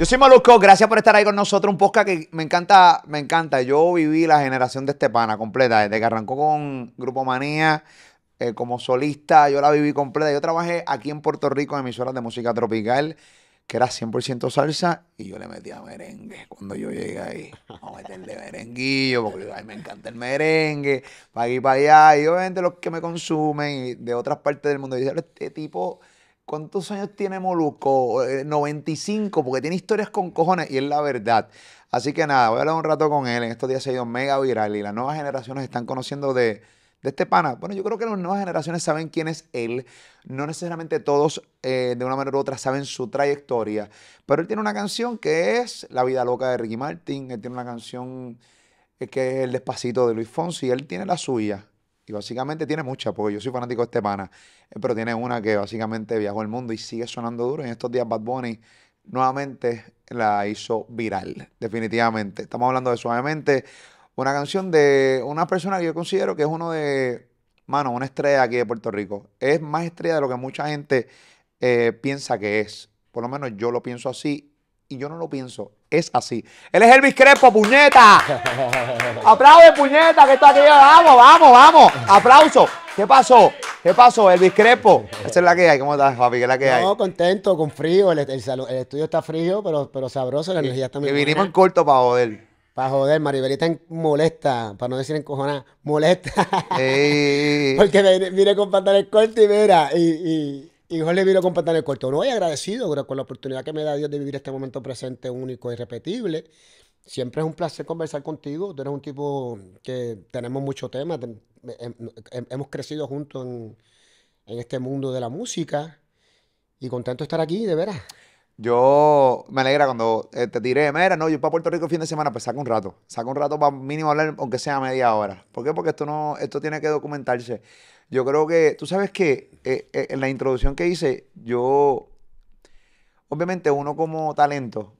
Yo soy Molusco, gracias por estar ahí con nosotros. Un podcast que me encanta, me encanta. Yo viví la generación de Estepana completa, desde que arrancó con Grupo Manía, eh, como solista, yo la viví completa. Yo trabajé aquí en Puerto Rico en emisoras de música tropical, que era 100% salsa, y yo le metía merengue cuando yo llegué ahí. Vamos a meterle merenguillo, porque me encanta el merengue, para aquí, para allá. Y obviamente los que me consumen y de otras partes del mundo, yo dicen, este tipo ¿Cuántos años tiene Moluco? 95, eh, porque tiene historias con cojones y es la verdad. Así que nada, voy a hablar un rato con él. En estos días se ha ido mega viral y las nuevas generaciones están conociendo de, este pana. Bueno, yo creo que las nuevas generaciones saben quién es él. No necesariamente todos, eh, de una manera u otra, saben su trayectoria. Pero él tiene una canción que es La vida loca de Ricky Martin. Él tiene una canción eh, que es El despacito de Luis Fonsi. Él tiene la suya. Y básicamente tiene muchas, porque yo soy fanático de este pana. Eh, pero tiene una que básicamente viajó el mundo y sigue sonando duro. en estos días Bad Bunny nuevamente la hizo viral, definitivamente. Estamos hablando de Suavemente, una canción de una persona que yo considero que es uno de, mano, una estrella aquí de Puerto Rico. Es más estrella de lo que mucha gente eh, piensa que es. Por lo menos yo lo pienso así y yo no lo pienso. Es así. Él es Elvis Crespo, puñeta. Aplaude, puñeta, que está aquí. Vamos, vamos, vamos. Aplauso. ¿Qué pasó? ¿Qué pasó, Elvis Crespo? Esa es la que hay. ¿Cómo estás, papi? ¿Qué es la que hay? No, contento, con frío. El, el, estudio está frío, pero, pero sabroso. La energía está muy bien Y vinimos en corto para joder. Para joder, Maribelita en molesta, para no decir encojonada, molesta. Porque vine, con pantalones cortos y mira, y y Jorge le vino completar el corto. No, he agradecido bro, con la oportunidad que me da Dios de vivir este momento presente único e irrepetible. Siempre es un placer conversar contigo. Tú eres un tipo que tenemos muchos temas. Eh, em, em, hemos crecido juntos en, este mundo de la música. Y contento de estar aquí, de veras. Yo me alegra cuando eh, te diré, mira, no, yo para Puerto Rico el fin de semana, pues saca un rato. Saca un rato para mínimo hablar, aunque sea media hora. ¿Por qué? Porque esto no, esto tiene que documentarse. Yo creo que, tú sabes que eh, eh, en la introducción que hice, yo, obviamente uno como talento,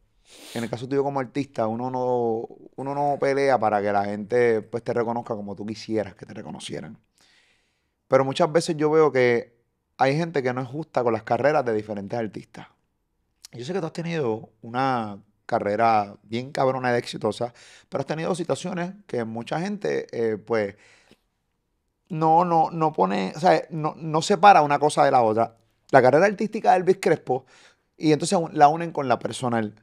en el caso tuyo como artista, uno no, uno no pelea para que la gente pues, te reconozca como tú quisieras que te reconocieran. Pero muchas veces yo veo que hay gente que no es justa con las carreras de diferentes artistas. Yo sé que tú has tenido una carrera bien cabrona y exitosa, pero has tenido situaciones que mucha gente, eh, pues, no, no, no pone, o sea, no, no separa una cosa de la otra. La carrera artística de Elvis Crespo y entonces la unen con la personal.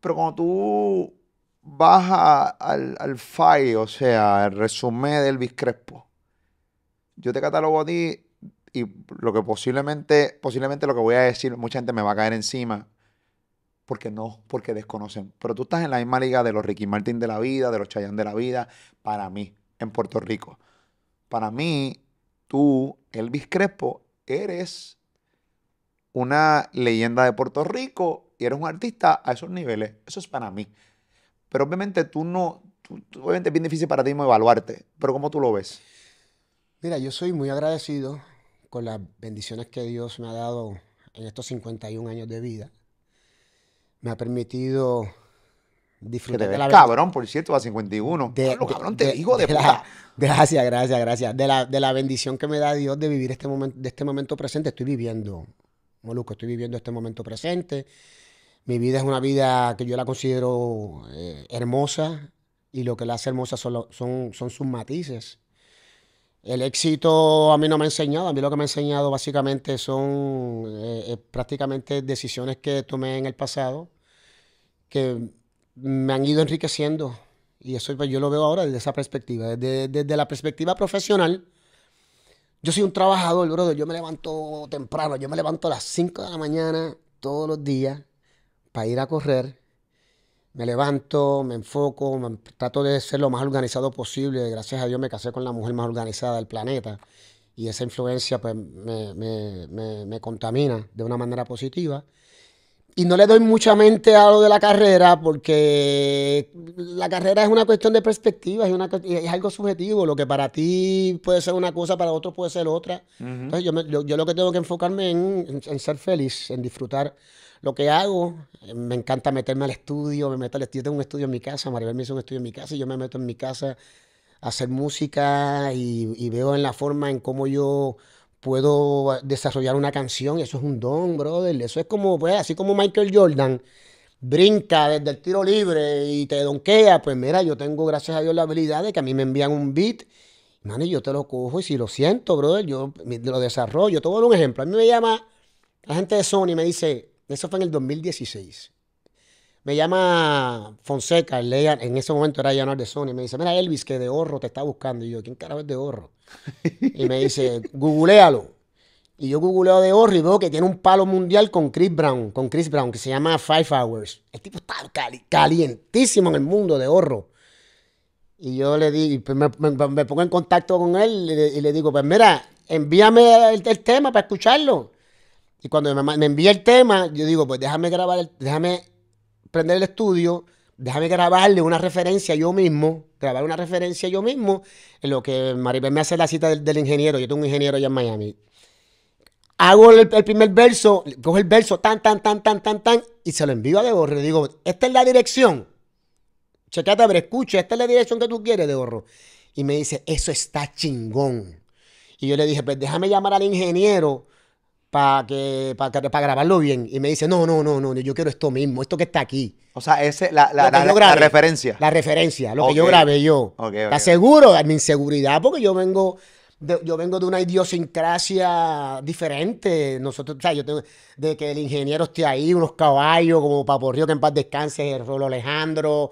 Pero cuando tú vas al, al o sea, el resumen de Elvis Crespo, yo te catalogo a ti y lo que posiblemente, posiblemente lo que voy a decir, mucha gente me va a caer encima porque no, porque desconocen. Pero tú estás en la misma liga de los Ricky Martin de la vida, de los Chayanne de la vida, para mí, en Puerto Rico para mí, tú, Elvis Crespo, eres una leyenda de Puerto Rico y eres un artista a esos niveles. Eso es para mí. Pero obviamente tú no, obviamente es bien difícil para ti mismo evaluarte, pero ¿cómo tú lo ves? Mira, yo soy muy agradecido con las bendiciones que Dios me ha dado en estos 51 años de vida. Me ha permitido que te ves, cabrón, por cierto, a 51. De, cabrón, te digo de, Gracias, gracias, gracias. De la, bendición que me da Dios de vivir este momento, de este momento presente, estoy viviendo. Moluco, estoy viviendo este momento presente. Mi vida es una vida que yo la considero eh, hermosa y lo que la hace hermosa son, son, son sus matices. El éxito a mí no me ha enseñado, a mí lo que me ha enseñado básicamente son eh, eh, prácticamente decisiones que tomé en el pasado que me han ido enriqueciendo. Y eso yo lo veo ahora desde esa perspectiva. Desde, la perspectiva profesional, yo soy un trabajador, brother. Yo me levanto temprano. Yo me levanto a las 5 de la mañana todos los días para ir a correr. Me levanto, me enfoco, me, trato de ser lo más organizado posible. Gracias a Dios me casé con la mujer más organizada del planeta. Y esa influencia pues, me, me contamina de una manera positiva y no le doy mucha mente a lo de la carrera porque la carrera es una cuestión de perspectiva, es, una, es algo subjetivo. Lo que para ti puede ser una cosa, para otro puede ser otra. Entonces yo, yo, lo que tengo que enfocarme en, en, ser feliz, en disfrutar lo que hago. Me encanta meterme al estudio, me meto al estudio. Yo tengo un estudio en mi casa, Maribel me hizo un estudio en mi casa y yo me meto en mi casa a hacer música y veo en la forma en cómo yo puedo ah, desarrollar una canción, eso es un don, brother. Eso es como, pues, así como Michael Jordan brinca desde el tiro libre y te donquea, pues mira, yo tengo, gracias a Dios, la habilidad de que a mí me envían un beat, man, yo te lo cojo, y si lo siento, brother, yo lo desarrollo. Te voy a dar un ejemplo. A mí me llama la gente de Sony y me dice, eso fue en el 2016. Me llama Fonseca, en ese momento era no de Sony, me dice, mira Elvis, que de horro te está buscando. Y yo, ¿quién carajo es de horro? y me dice, googlealo. Y yo googleo de horro y veo que tiene un palo mundial con Chris Brown, con Chris Brown, que se llama Five Hours. El tipo está calientísimo en el mundo de horro. Y yo le di, pues me, pongo en contacto con él y le, digo, pues mira, envíame el, tema para escucharlo. Y cuando me, envía el tema, yo digo, pues déjame grabar, el, déjame prender el estudio, déjame grabarle una referencia yo mismo, grabar una referencia yo mismo, en lo que Maribel me hace la cita del, ingeniero, yo tengo un ingeniero allá en Miami. Hago el, primer verso, cojo el verso, tan, tan, tan, tan, tan, tan, y se lo envío a Deorro, Le digo, esta es la dirección. Checate, pero escucha, esta es la dirección que tú quieres, Deorro Y me dice, eso está chingón. Y yo le dije, pues déjame llamar al ingeniero para que, pa que grabarlo bien. Y me dice, no, no, no, no, yo quiero esto mismo, esto que está aquí. O sea, ese, la, la, referencia. La referencia, lo que yo grabé yo. Te aseguro de mi inseguridad, porque yo vengo de, yo vengo de una idiosincrasia diferente. Nosotros, o sea, yo tengo, de que el ingeniero esté ahí, unos caballos como Río que en paz descanse, el Rolo Alejandro,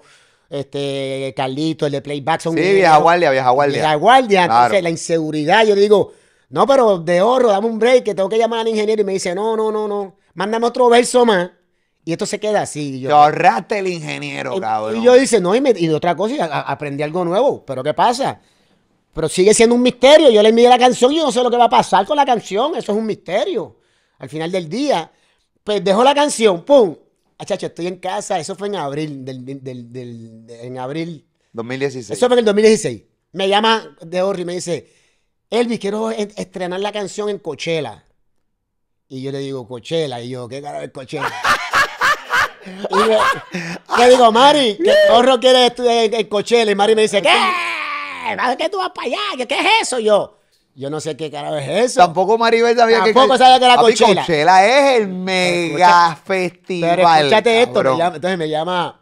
este, Carlito, el de Playback. Son sí, vieja guardia, vieja guardia. guardia, entonces la inseguridad, yo digo no, pero de oro, dame un break, que tengo que llamar al ingeniero. Y me dice, no, no, no, no. Mándame otro verso más. Y esto se queda así. ¡Ahorrate el ingeniero, y, cabrón. Y yo dice, no, y, de otra cosa, aprendí algo nuevo. Pero ¿qué pasa? Pero sigue siendo un misterio. Yo le envié la canción y yo no sé lo que va a pasar con la canción. Eso es un misterio. Al final del día, pues dejo la canción, ¡pum! Achacho, estoy en casa. Eso fue en abril, en abril. 2016. Eso fue en el 2016. Me llama de Orri y me dice, Elvis, quiero estrenar la canción en Coachella. Y yo le digo, Coachella. Y yo, ¿qué carajo es Coachella? y yo, le digo, Mari, ¿qué corro quieres estudiar en, Cochela? Coachella? Y Mari me dice, ¿qué? qué tú vas para allá? ¿Qué es eso? Yo, yo no sé qué carajo es eso. Tampoco Maribel sabía Tampoco Tampoco sabía que era Coachella. Coachella es el mega festival. Pero escúchate esto. entonces me llama,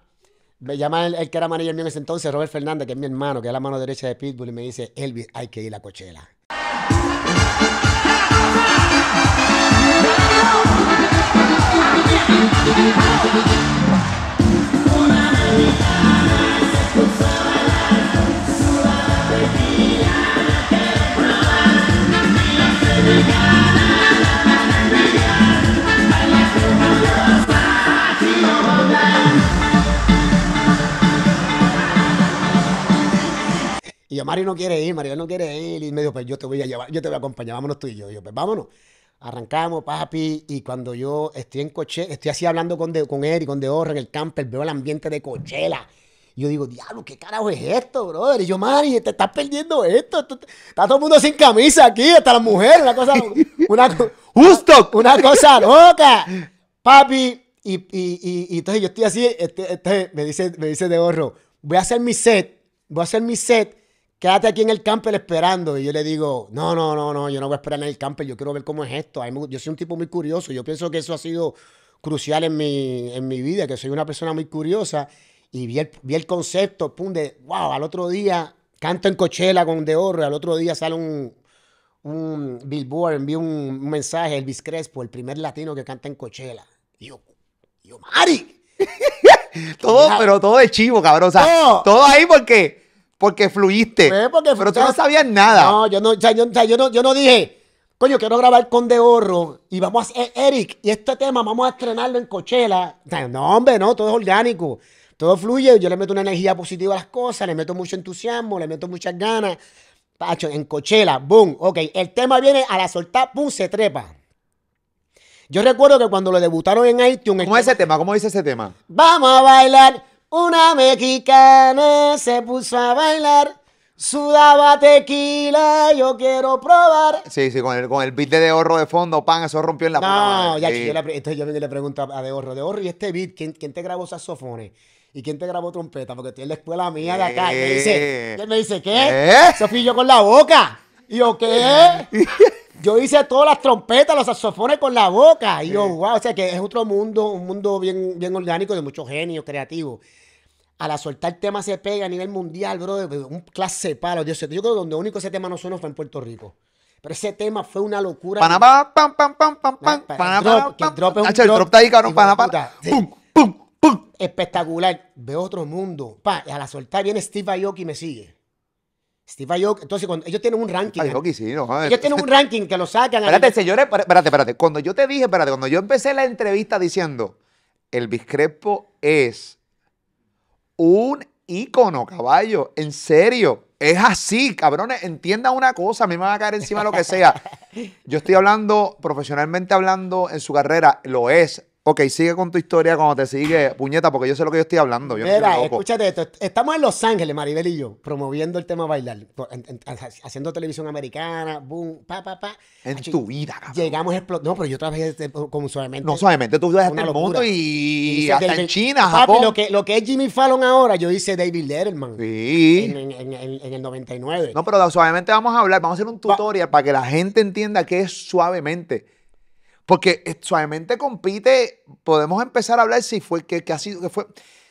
me llama el, que era manager mío en ese entonces, Robert Fernández, que es mi hermano, que es la mano derecha de Pitbull, y me dice, Elvis, hay que ir a Coachella. Y a Mario no quiere ir, Mario no quiere ir. Y me dijo, pues yo te voy a llevar, yo te voy a acompañar, vámonos tú y yo. Y yo, pues vámonos. Arrancamos, papi, y cuando yo estoy en coche, estoy así hablando con, con él y con De en el camper, veo el ambiente de cochela, yo digo, diablo, ¿qué carajo es esto, brother? Y yo, Mari, te estás perdiendo esto. Está todo el mundo sin camisa aquí, hasta las mujeres, una cosa. Justo. Una cosa loca. Papi, y, entonces yo estoy así, este, este me dice, me dice De voy a hacer mi set, voy a hacer mi set quédate aquí en el camper esperando. Y yo le digo, no, no, no, no, yo no voy a esperar en el camper, yo quiero ver cómo es esto. Yo soy un tipo muy curioso, yo pienso que eso ha sido crucial en mi, en mi vida, que soy una persona muy curiosa. Y vi el, vi el concepto, pum, de, wow, al otro día canto en Coachella con De al otro día sale un, un billboard, envío un, mensaje mensaje, Elvis Crespo, el primer latino que canta en Coachella. Y yo, yo, Mari. todo, pero todo de chivo, cabrón. O sea, todo ahí porque porque fluiste. Pues, pero tú no sabías nada. No, yo no, yo, no, dije, coño, quiero grabar con De y vamos a eh, Eric, y este tema vamos a estrenarlo en Coachella. no, hombre, no, todo es orgánico. Todo fluye, yo le meto una energía positiva a las cosas, le meto mucho entusiasmo, le meto muchas ganas. Pacho, en Coachella, boom, ok, el tema viene a la soltar, Boom, se trepa. Yo recuerdo que cuando lo debutaron en iTunes... ¿Cómo es ese tema? ¿Cómo dice ese tema? Vamos a bailar... Una mexicana se puso a bailar. Sudaba tequila, yo quiero probar. Sí, sí, con el, con el beat de Dehorro de fondo, pan, eso rompió en la No, ya, yo, le, yo le pregunto a Dehorro, Dehorro, ¿y este beat? ¿Quién, te grabó saxofones? ¿Y quién te grabó trompeta? Porque estoy en la escuela mía de acá. me dice, ¿qué? Eh. Me dice, ¿qué? ¿Eh? yo con la boca. ¿Y yo qué? Yo hice todas las trompetas, los saxofones con la boca. Y yo, wow, o sea que es otro mundo, un mundo bien, bien orgánico de muchos genios creativos. A la soltar tema se pega a nivel mundial, bro, un clase los dioses. yo creo que donde único ese tema no suena fue en Puerto Rico. Pero ese tema fue una locura. Panamá, pam, pam, pam, pam, pam. Panamá, el drop está ahí, cabrón, Panamá. Pum, pum, pum. Espectacular. Veo otro mundo. Pa, y a la soltar viene Steve Aoki y me sigue. Steve entonces ellos tienen un ranking. sí, no, ellos tienen un ranking que lo sacan. Espérate, señores, espérate, espérate. Cuando yo te dije, espérate, cuando yo empecé la entrevista diciendo, el Biscrepo es un ícono, caballo, en serio. Es así, cabrones, Entienda una cosa, a mí me va a caer encima lo que sea. Yo estoy hablando, profesionalmente hablando, en su carrera, lo es, Ok, sigue con tu historia cuando te sigue, puñeta, porque yo sé lo que yo estoy hablando. Yo Mira, escúchate esto. Estamos en Los Ángeles, Maribel y yo, promoviendo el tema bailar, haciendo televisión americana, boom, pa, pa, pa. En tu vida, cabrón. Llegamos a explotar. No, pero yo trabajé como suavemente. No, suavemente, tú viajaste el mundo y, hasta en China, Japón. lo que, lo que es Jimmy Fallon ahora, yo hice David Letterman. Sí. En, el 99. No, pero suavemente vamos a hablar, vamos a hacer un tutorial para que la gente entienda qué es suavemente. Porque eh, suavemente compite, podemos empezar a hablar si fue que, que ha sido, que fue.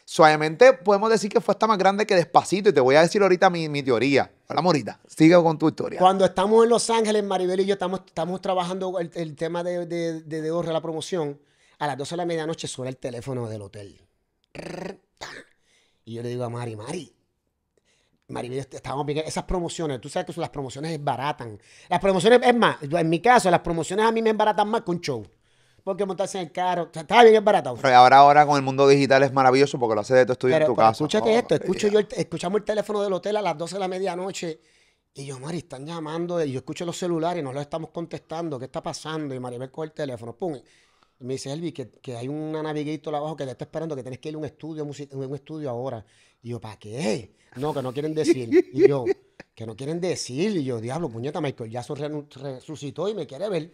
Suavemente podemos decir que fue hasta más grande que despacito. Y te voy a decir ahorita mi, mi teoría. hola morita, Sigue con tu historia. Cuando estamos en Los Ángeles, Maribel y yo estamos, estamos trabajando el, tema de, de, la promoción. A las 12 de la medianoche suena el teléfono del hotel. Y yo le digo a Mari, Mari, Maribel, estábamos bien. Esas promociones, tú sabes que las promociones baratan. Las promociones, es más, en mi caso, las promociones a mí me embaratan más con un show. Porque montarse en el carro, está bien embaratado. Pero ahora, ahora con el mundo digital es maravilloso porque lo haces de tu estudio en tu casa. Escucha oh, esto, eh, escucho eh, yo escuchamos el teléfono del hotel a las 12 de la medianoche. Y yo, Mari, están llamando, y yo escucho los celulares, y no los estamos contestando, ¿qué está pasando? Y Maribel coge el teléfono, pum, me dice, Elvi, que, que, hay una Navigator abajo que te está esperando, que tenés que ir a un estudio, un estudio ahora. Y yo, ¿para qué? No, que no quieren decir. Y yo, que no quieren decir. Y yo, diablo, puñeta, Michael se resucitó y me quiere ver.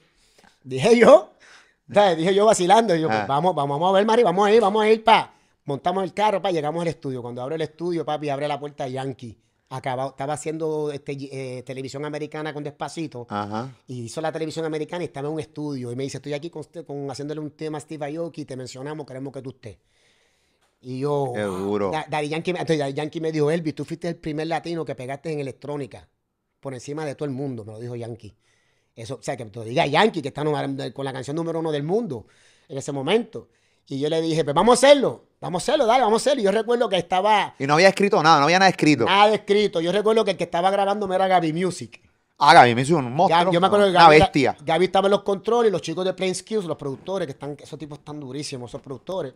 Dije yo, dije yo vacilando. Y yo, pues ah. vamos, vamos a ver, Mari, vamos a ir, vamos a ir, pa. Montamos el carro, pa, llegamos al estudio. Cuando abre el estudio, papi, abre la puerta Yankee estaba haciendo este, eh, televisión americana con Despacito. Y hizo la televisión americana y estaba en un estudio. Y me dice, estoy aquí con, con haciéndole un tema a Steve Aoki, te mencionamos, queremos que tú estés. Y yo, Qué duro. Ah, Yankee, me dijo, Elvis, tú fuiste el primer latino que pegaste en electrónica, por encima de todo el mundo, me lo dijo Yankee. Eso, o sea, que te diga Yankee, que está con la canción número uno del mundo en ese momento. Y yo le dije, pues vamos a hacerlo, vamos a hacerlo, dale, vamos a hacerlo. Y yo recuerdo que estaba... Y no había escrito nada, no había nada escrito. Nada escrito. Yo recuerdo que el que estaba grabándome era Gaby Music. Ah, Gaby Music, un monstruo. yo me acuerdo que una bestia. Gaby estaba en los controles, los chicos de Plain Skills, los productores, que están, esos tipos están durísimos, esos productores.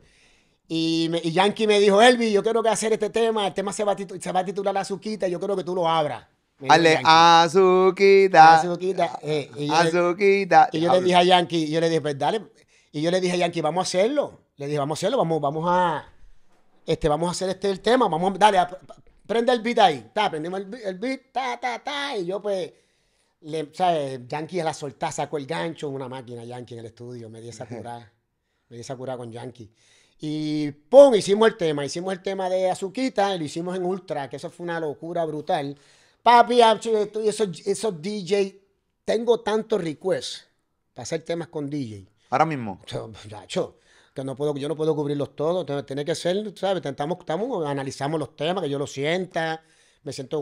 Y, y Yankee me dijo, Elvi, yo quiero que hacer este tema, el tema se va a, titular Azuquita, yo quiero que tú lo abras. Dale, Azuquita. Azuquita. Eh, y y yo le dije a Yankee, yo le dije, pues dale, y yo le dije, a Yankee, vamos a hacerlo. Le dije, vamos a hacerlo, vamos, vamos a. Este, vamos a hacer este el tema. Vamos, dale, prende el beat ahí. Ta, prendemos el, beat, ta, ta, ta. Y yo, pues, le, ¿sabes? Yankee a la soltá sacó el gancho, en una máquina Yankee en el estudio. Me di esa curada. me di esa curada con Yankee. Y pum, hicimos el tema. Hicimos el tema de Azuquita lo hicimos en Ultra, que eso fue una locura brutal. Papi, ah, esos, esos DJ, tengo tantos requests para hacer temas con DJ ahora mismo? Yo, que no puedo, yo no puedo cubrirlos todos, tiene que ser, ¿sabes? Estamos, estamos, analizamos los temas, que yo lo sienta, me siento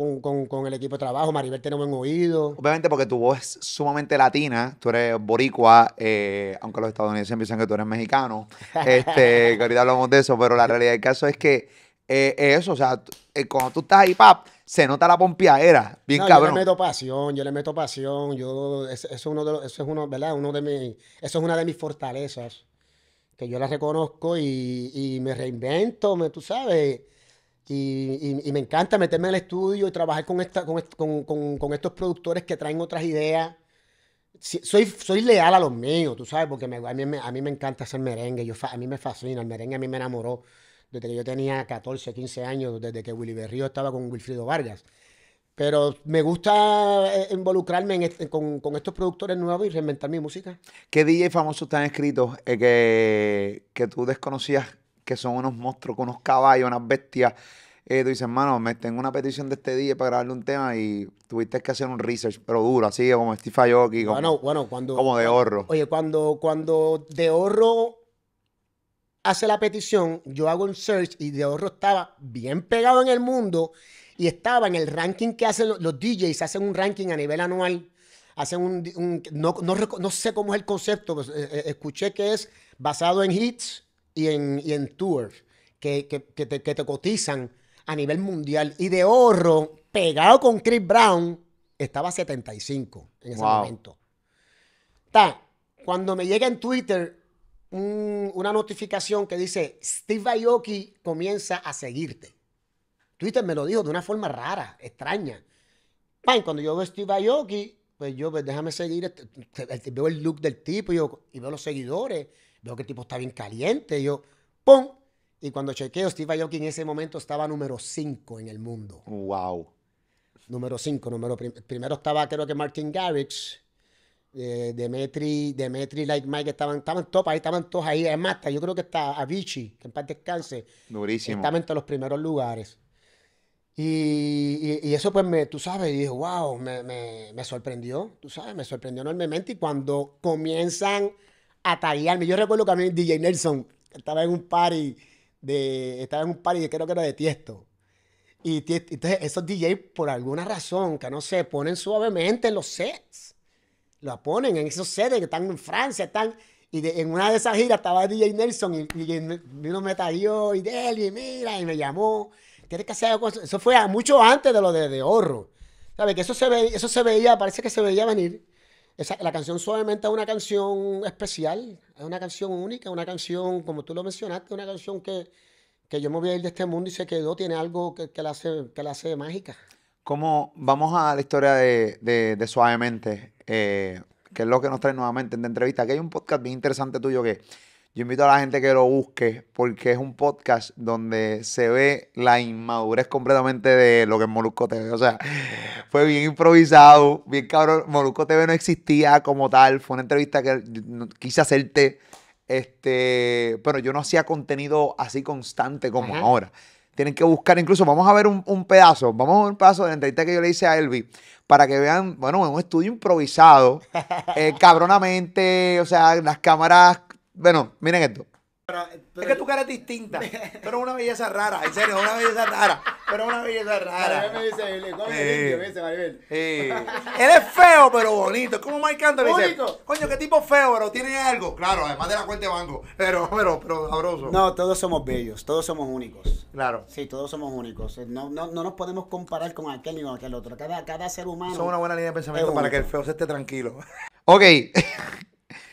con, el equipo de trabajo, Maribel tiene buen oído. Obviamente porque tu voz es sumamente latina, tú eres boricua, eh, aunque los estadounidenses piensan que tú eres mexicano, este, que ahorita hablamos de eso, pero la realidad del caso es que eh, eso, o sea, eh, cuando tú estás ahí, pap, se nota la pompeadera, bien cabrón. Yo le meto pasión, yo le meto pasión, yo, eso es uno de eso es uno, ¿verdad? Uno de mis, eso es una de mis fortalezas, que yo la reconozco y, me reinvento, me, tú sabes, y, me encanta meterme al estudio y trabajar con, esta, con, con, estos productores que traen otras ideas. soy, soy leal a los míos, tú sabes, porque a, mí, me, a mí me encanta hacer merengue, yo, a mí me fascina, el merengue a mí me enamoró desde que yo tenía 14, 15 años, desde que Willy Berrío estaba con Wilfrido Vargas. Pero me gusta eh, involucrarme con, estos productores nuevos y reinventar mi música. ¿Qué DJ famosos están escritos eh, que, que, tú desconocías que son unos monstruos, unos caballos, unas bestias? Eh, tú dices, hermano, me tengo una petición de este DJ para grabarle un tema y tuviste que hacer un research, pero duro, así como Steve Aoki, como, bueno, bueno, cuando, como de ahorro. Oye, cuando, cuando de ahorro hace la petición, yo hago un search y de ahorro estaba bien pegado en el mundo y estaba en el ranking que hacen los, DJs, hacen un ranking a nivel anual. Hacen un, no, sé cómo es el concepto, pues, eh, eh, escuché que es basado en hits y en, en tours que, te, cotizan a nivel mundial. Y de ahorro, pegado con Chris Brown, estaba 75 en ese momento. Ta, cuando me llega en Twitter una notificación que dice, Steve Aoki comienza a seguirte. Twitter me lo dijo de una forma rara, extraña. cuando yo veo a Steve Aoki, pues yo, pues, déjame seguir, este, este, este, veo el look del tipo y, veo los seguidores, veo que el tipo está bien caliente, yo, ¡pum! Y cuando chequeo, Steve Aoki en ese momento estaba número 5 en el mundo. ¡Wow! Número 5, número primero estaba creo que Martin Garrix, eh, Demetri, Demetri, Light Mike, estaban, estaban top ahí, estaban todos ahí. Además, yo creo que está Avicii, que en paz descanse. Durísimo. Estaban entre los primeros lugares. Y, y, eso pues me, tú sabes, dije, wow, me, me, me, sorprendió, tú sabes, me sorprendió enormemente. Y cuando comienzan a tallarme, yo recuerdo que a mí DJ Nelson estaba en un party de, estaba en un party que creo que era de Tiesto. Y entonces esos DJs por alguna razón, que no sé, ponen suavemente los sets la ponen en esos sedes que están en Francia, están... Y en una de esas giras estaba DJ Nelson y, vino me talló y Deli, mira, y me llamó. Tienes que hacer eso. fue mucho antes de lo de, de Horro. ¿Sabes? Que eso se, ve, eso se veía, parece que se veía venir. la canción suavemente es una canción especial, es una canción única, una canción, como tú lo mencionaste, una canción que, que yo me voy a ir de este mundo y se quedó, tiene algo que, la, que la hace mágica. ¿Cómo vamos a la historia de, Suavemente? Eh, que es lo que nos trae nuevamente en la entrevista. Aquí hay un podcast bien interesante tuyo que yo invito a la gente que lo busque porque es un podcast donde se ve la inmadurez completamente de lo que es Molusco TV. O sea, fue bien improvisado, bien cabrón. Molusco TV no existía como tal. Fue una entrevista que quise hacerte. Este, pero yo no hacía contenido así constante como ahora. Tienen que buscar, incluso vamos a ver un, pedazo, vamos a ver un pedazo de entrevista que yo le hice a Elvi para que vean, bueno, es un estudio improvisado, eh, cabronamente, o sea, las cámaras, bueno, miren esto es que tu cara es distinta. pero es una belleza rara, en serio, es una belleza rara. Pero es una belleza rara. ver me dice, el me dice Él es feo, pero bonito. Es como Mike Coño, qué tipo feo, pero tiene algo. Claro, además de la cuenta de banco. Pero, pero, pero sabroso. No, todos somos bellos, todos somos únicos. Claro. Sí, todos somos únicos. No, no, no nos podemos comparar con aquel ni con aquel otro. Cada, cada ser humano. Son una buena línea de pensamiento para que el feo se esté tranquilo. Ok.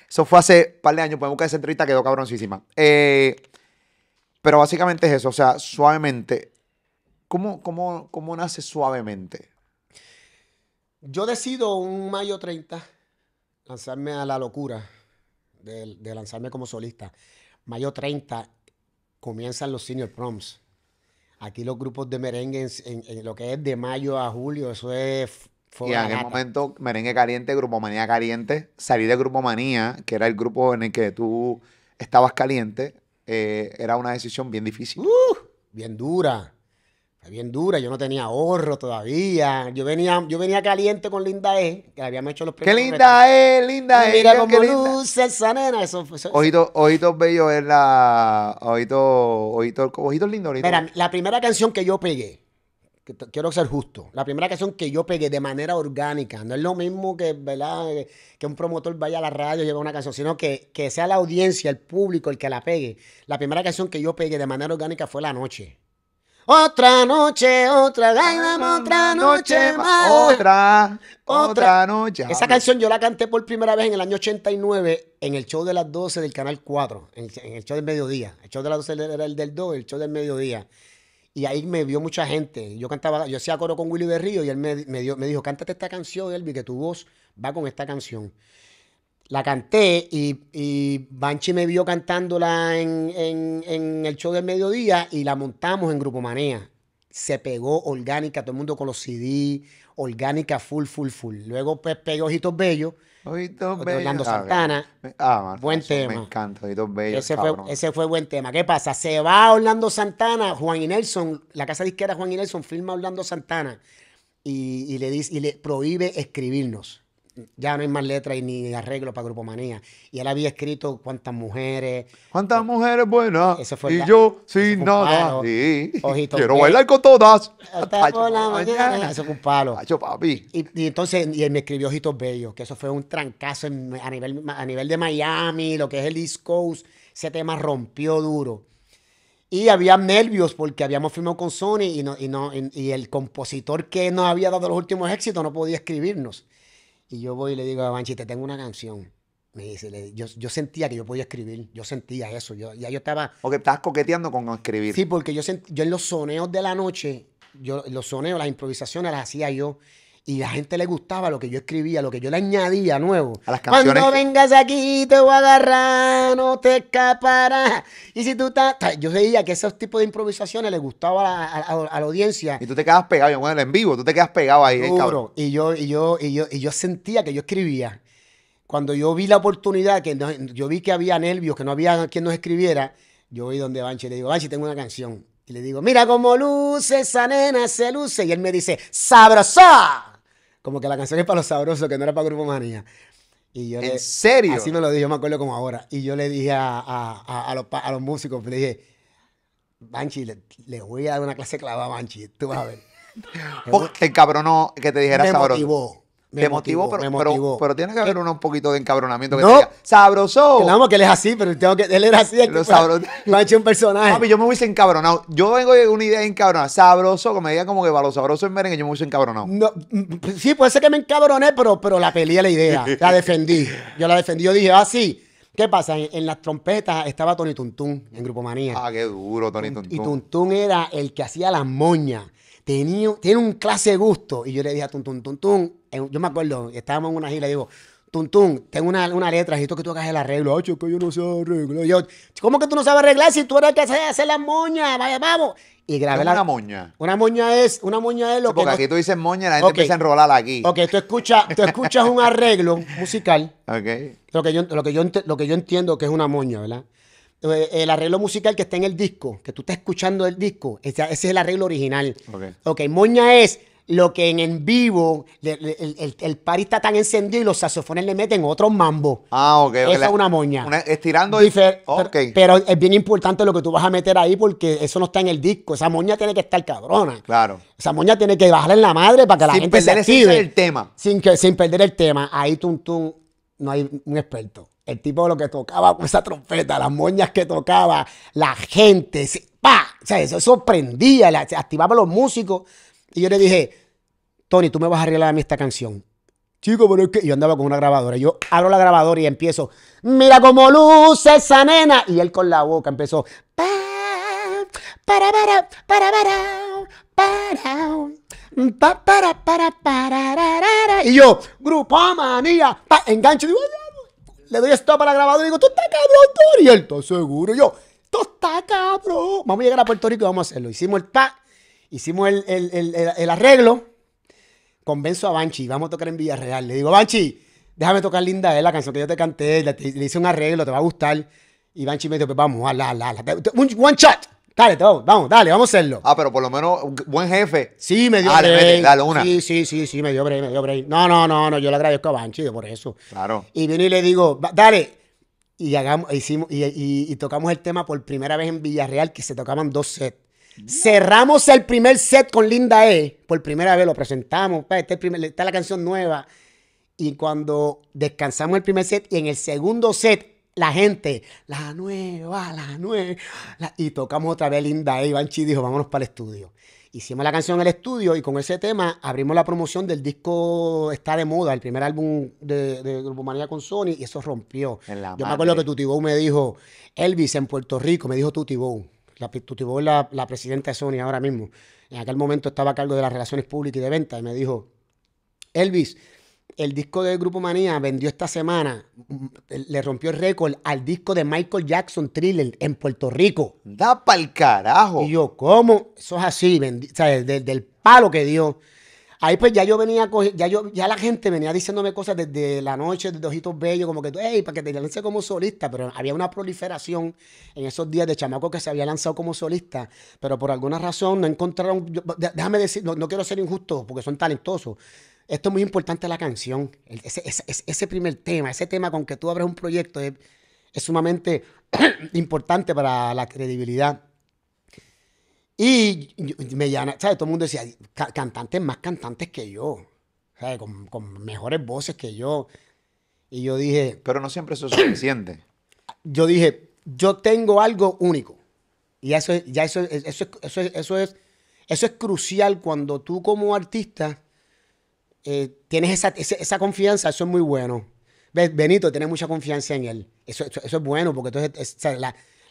Eso fue hace un par de años, podemos buscar esa entrevista, quedó cabroncísima. Eh, pero básicamente es eso, o sea, suavemente. ¿Cómo, nace suavemente? Yo decido un mayo 30 lanzarme a la locura de, lanzarme como solista. Mayo 30 comienzan los senior proms. Aquí los grupos de merengue en, lo que es de mayo a julio, eso es y en aquel momento, Merengue Caliente, Grupo Manía Caliente, salir de Grupo Manía, que era el grupo en el que tú estabas caliente, eh, era una decisión bien difícil. ¡Uh! bien dura. bien dura. Yo no tenía ahorro todavía. Yo venía, yo venía caliente con Linda E, que habíamos hecho los primeros. ¡Qué linda E! ¡Linda E! Mira cómo luce esa nena. Ojitos, bellos la. Ojitos, ojitos, ojitos lindos. Mira, la primera canción que yo pegué quiero ser justo. La primera canción que yo pegué de manera orgánica. No es lo mismo que, ¿verdad? que un promotor vaya a la radio y lleve una canción, sino que, que sea la audiencia, el público, el que la pegue. La primera canción que yo pegué de manera orgánica fue La Noche. Otra noche, otra otra noche más. Otra, otra noche. Esa canción yo la canté por primera vez en el año 89 en el show de las 12 del Canal 4, en el, en el show del mediodía. El show de las 12 era el del 2, el show del mediodía. Y ahí me vio mucha gente. Yo cantaba, yo hacía coro con Willy Berrío y él me, me, dijo, cántate esta canción, Elvi, que tu voz va con esta canción. La canté y, y me vio cantándola en, en, el show del mediodía y la montamos en Grupo Manea. Se pegó orgánica, todo el mundo con los CD, orgánica full, full, full. Luego pues, Ojitos Bellos Ah, ah, ojitos Bellos. Orlando Santana. Ah, buen tema. Me encanta, Ese fue, buen tema. ¿Qué pasa? Se va Orlando Santana, Juan y Nelson, la casa de disquera Juan y Nelson filma Orlando Santana y le dice, y le prohíbe escribirnos ya no hay más letras y ni arreglo para Grupo Manía. Y él había escrito cuántas mujeres. ¿Cuántas oh. mujeres buenas? y yo sin nada. Sí. Quiero bailar con todas. Ay, mañana. Eso fue un palo. papi. Y, entonces y él me escribió Ojitos Bellos, que eso fue un trancazo a, nivel, a nivel de Miami, lo que es el East Coast. Ese tema rompió duro. Y había nervios porque habíamos firmado con Sony y, no, y, no, y el compositor que nos había dado los últimos éxitos no podía escribirnos. Y yo voy y le digo a Banchi, te tengo una canción. Me dice, yo, yo, sentía que yo podía escribir, yo sentía eso, yo, ya yo estaba... O que estabas coqueteando con escribir. Sí, porque yo, yo en los soneos de la noche, yo los soneos, las improvisaciones las hacía yo y la gente le gustaba lo que yo escribía, lo que yo le añadía nuevo. A las canciones. Cuando vengas aquí te voy a agarrar, no te escaparás. Y si tú estás... Yo veía que esos tipos de improvisaciones le gustaba a, la, audiencia. Y tú te quedas pegado, yo en vivo, tú te quedas pegado ahí, eh, cabrón. Y yo, y yo, y yo, y yo sentía que yo escribía. Cuando yo vi la oportunidad, que yo vi que había nervios, que no había quien nos escribiera, yo voy donde Banchi y le digo, Banchi, tengo una canción. Y le digo, mira cómo luce esa nena, se luce. Y él me dice, sabrosa como que la canción es para los sabrosos, que no era para Grupo Manía. Y yo ¿En serio? Así me lo dije, yo me acuerdo como ahora. Y yo le dije a, los, músicos, le dije, Banchi, le, voy a dar una clase clavada a Banchi, tú vas a ver. el cabrón no, que te dijera me sabroso. Me motivó, pero, Pero, tiene que haber eh, un poquito de encabronamiento. sabroso. No, que él es así, pero tengo que, él era así. aquí. sabroso. ha hecho un personaje. Papi, yo me hubiese encabronado. Yo vengo de una idea encabronada. Sabroso, que me digan como que va lo sabroso en merengue, yo me hubiese encabronado. Mm, sí, puede ser que me encabroné, pero, pero la peleé la idea. La defendí. Yo la defendí. Yo dije, ah, sí. ¿Qué pasa? En, las trompetas estaba Tony Tuntún en Grupo Manía. Ah, qué duro, Tony Tuntún. Y Tuntún era el que hacía la moña. Tenía, tiene un clase gusto. Y yo le dije a Tuntún, Tuntún, yo me acuerdo, estábamos en una gira y digo, tuntun tengo una, una letra, necesito que tú hagas el arreglo. Ay, que yo no sé arreglar. ¿cómo que tú no sabes arreglar si tú eres el que hace hacer las moñas? Vaya, vamos. Y grabé la, una moña. Una moña es, una moña es lo que. Porque aquí tú dices moña, la gente empieza a enrolar aquí. Ok, tú escuchas, tú escuchas un arreglo musical. Ok. Lo que, yo, lo, que yo, lo que yo entiendo que es una moña, ¿verdad? Eh, el arreglo musical que está en el disco, que tú estás escuchando el disco, ese, es el arreglo original. Ok. ok, moña es lo que en, en vivo el, el, está tan encendido y los saxofones le meten otros mambo. Ah, ok. Esa es una moña. estirando. y- pero, es bien importante lo que tú vas a meter ahí porque eso no está en el disco. Esa moña tiene que estar cabrona. claro. Esa moña tiene que bajar en la madre para que la gente se perder el tema. Sin, sin perder el tema. Ahí tú tú no hay un experto. El tipo de lo que tocaba con esa trompeta, las moñas que tocaba, la gente, ¡Pah! pa, o sea, eso sorprendía, activaba los músicos. Y yo le dije, Tony, tú me vas a arreglar a mí esta canción. Chico, pero es que yo andaba con una grabadora. Yo abro la grabadora y empiezo, mira cómo luce esa nena. Y él con la boca empezó, para, para, para, para, para, para, para, para, Y yo, grupo manía, pa, engancho, le doy stop a la grabadora y digo, tú estás cabrón, Tony. Y él, ¿está seguro? yo, tú está cabrón. Vamos a llegar a Puerto Rico y vamos a hacerlo. Hicimos el pa, hicimos el, el, el, el arreglo convenzo a Banchi, vamos a tocar en Villarreal. Le digo, Banchi, déjame tocar Linda es eh, la canción que yo te canté, le, hice un arreglo, te va a gustar. Y Banchi me dijo, pues vamos, ah, la, la, la. One shot. Dale, vamos, dale, vamos a hacerlo. Ah, pero por lo menos buen jefe. Sí, me dio dale, dale una. Sí, sí, sí, sí, me dio break, me dio No, no, no, no, yo le agradezco a yo por eso. Claro. Y vino y le digo, dale. Y, hagamos, hicimos, y tocamos el tema por primera vez en Villarreal, que se tocaban dos sets Cerramos el primer set con Linda E. Por primera vez lo presentamos. Esta es, la canción nueva. Y cuando descansamos el primer set y en el segundo set, la gente, la nueva, la nueva. y tocamos otra vez Linda E. Chi dijo, vámonos para el estudio. Hicimos la canción en el estudio y con ese tema abrimos la promoción del disco Está de Moda, el primer álbum de, Grupo Manía con Sony, y eso rompió. Yo me acuerdo que Tutibou me dijo, Elvis en Puerto Rico, me dijo Tutibou la la, presidenta de Sony ahora mismo, en aquel momento estaba a cargo de las relaciones públicas y de venta, y me dijo, Elvis, el disco de Grupo Manía vendió esta semana, mm, mm, le rompió el récord al disco de Michael Jackson Thriller en Puerto Rico. Da pa'l carajo. Y yo, ¿cómo? Eso es así, o del palo que dio. Ahí pues ya yo venía, ya yo, ya la gente venía diciéndome cosas desde la noche, desde Ojitos Bellos, como que, hey, para que te lance como solista, pero había una proliferación en esos días de chamacos que se había lanzado como solista, pero por alguna razón no encontraron, déjame decir, no, quiero ser injusto, porque son talentosos, esto es muy importante la canción. Ese, ese, ese, primer tema, ese tema con que tú abres un proyecto es sumamente importante para la credibilidad y me Todo el mundo decía, cantantes más cantantes que yo, Con, mejores voces que yo. Y yo dije... Pero no siempre eso es suficiente. Yo dije, yo tengo algo único. Y eso, es, ya eso, eso, eso, es, crucial cuando tú como artista eh, tienes esa, confianza, eso es muy bueno. Benito tiene mucha confianza en él. Eso, es bueno, porque entonces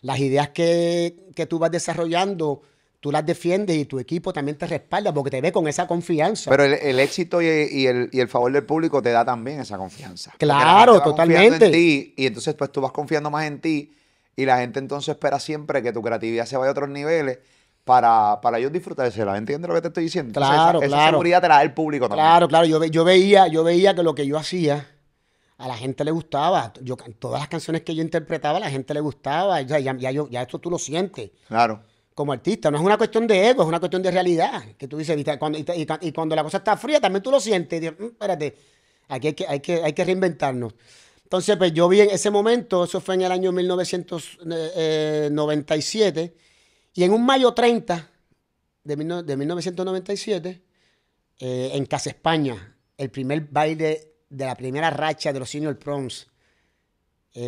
las ideas que, que, tú vas desarrollando tú las defiendes y tu equipo también te respalda porque te ve con esa confianza. Pero el, éxito y, el, favor del público te da también esa confianza. Claro, totalmente. En y entonces pues tú vas confiando más en ti y la gente entonces espera siempre que tu creatividad se vaya a otros niveles para, para ellos disfrutársela. ¿Entiendes lo que te estoy diciendo? Claro, esa, claro. seguridad te la da el público también. Claro, claro. Yo, yo, veía, yo veía que lo que yo hacía a la gente le gustaba. Yo, todas las canciones que yo interpretaba a la gente le gustaba. Ya, ya esto tú lo sientes. Claro como artista. No es una cuestión de ego, es una cuestión de realidad. Que tú dices, cuando, y, cuando la cosa está fría, también tú lo sientes. Y dices, mm, espérate, aquí hay que, hay, que, reinventarnos. Entonces, pues yo vi en ese momento, eso fue en el año 1997, eh, eh, y en un mayo 30 de, 1997, eh, en Casa España, el primer baile de la primera racha de los Senior Proms,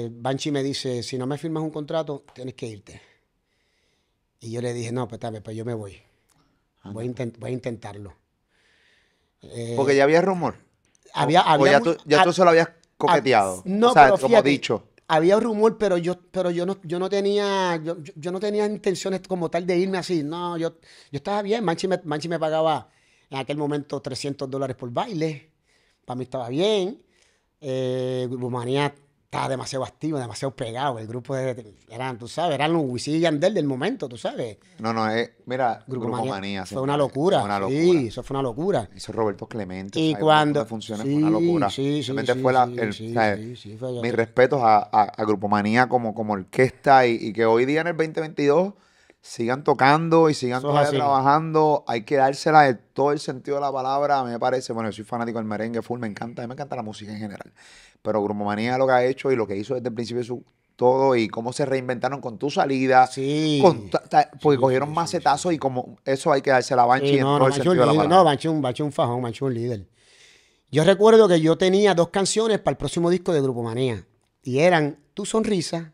Banshee me dice, si no me firmas un contrato, tienes que irte. Y yo le dije, no, pues pues yo me voy. Voy a, voy intentarlo. Eh, Porque ya había rumor. Había, ya, tú, se lo habías coqueteado. no, o sea, como dicho. Había rumor, pero yo, pero yo no, yo no tenía, yo, no tenía intenciones como tal de irme así. No, yo, yo estaba bien. Manchi me, Manchi me pagaba en aquel momento 300 dólares por baile. Para mí estaba bien. Eh, estaba demasiado activo, demasiado pegado. El grupo de, eran, tú sabes, eran los Wisin del momento, tú sabes. No, no, es, eh, mira, Grupo, Manía, Fue una locura. Sí, eso fue una locura. Hizo Roberto Clemente. Y cuando. funciona fue una locura. Sí, sí, sí fue la, Mis respetos a, Grupo Manía como, como orquesta y, que hoy día en el 2022 sigan tocando y sigan trabajando. Hay que dársela de todo el sentido de la palabra. me parece, bueno, yo soy fanático del merengue full, me encanta, a mí me encanta la música en general. Pero Grumomanía lo que ha hecho y lo que hizo desde el principio de su todo y cómo se reinventaron con tu salida. Sí. porque cogieron macetazos y como eso hay que darse la banchi en no, No, banchi un, fajón, banchi un líder. Yo recuerdo que yo tenía dos canciones para el próximo disco de Grupomanía. Y eran Tu Sonrisa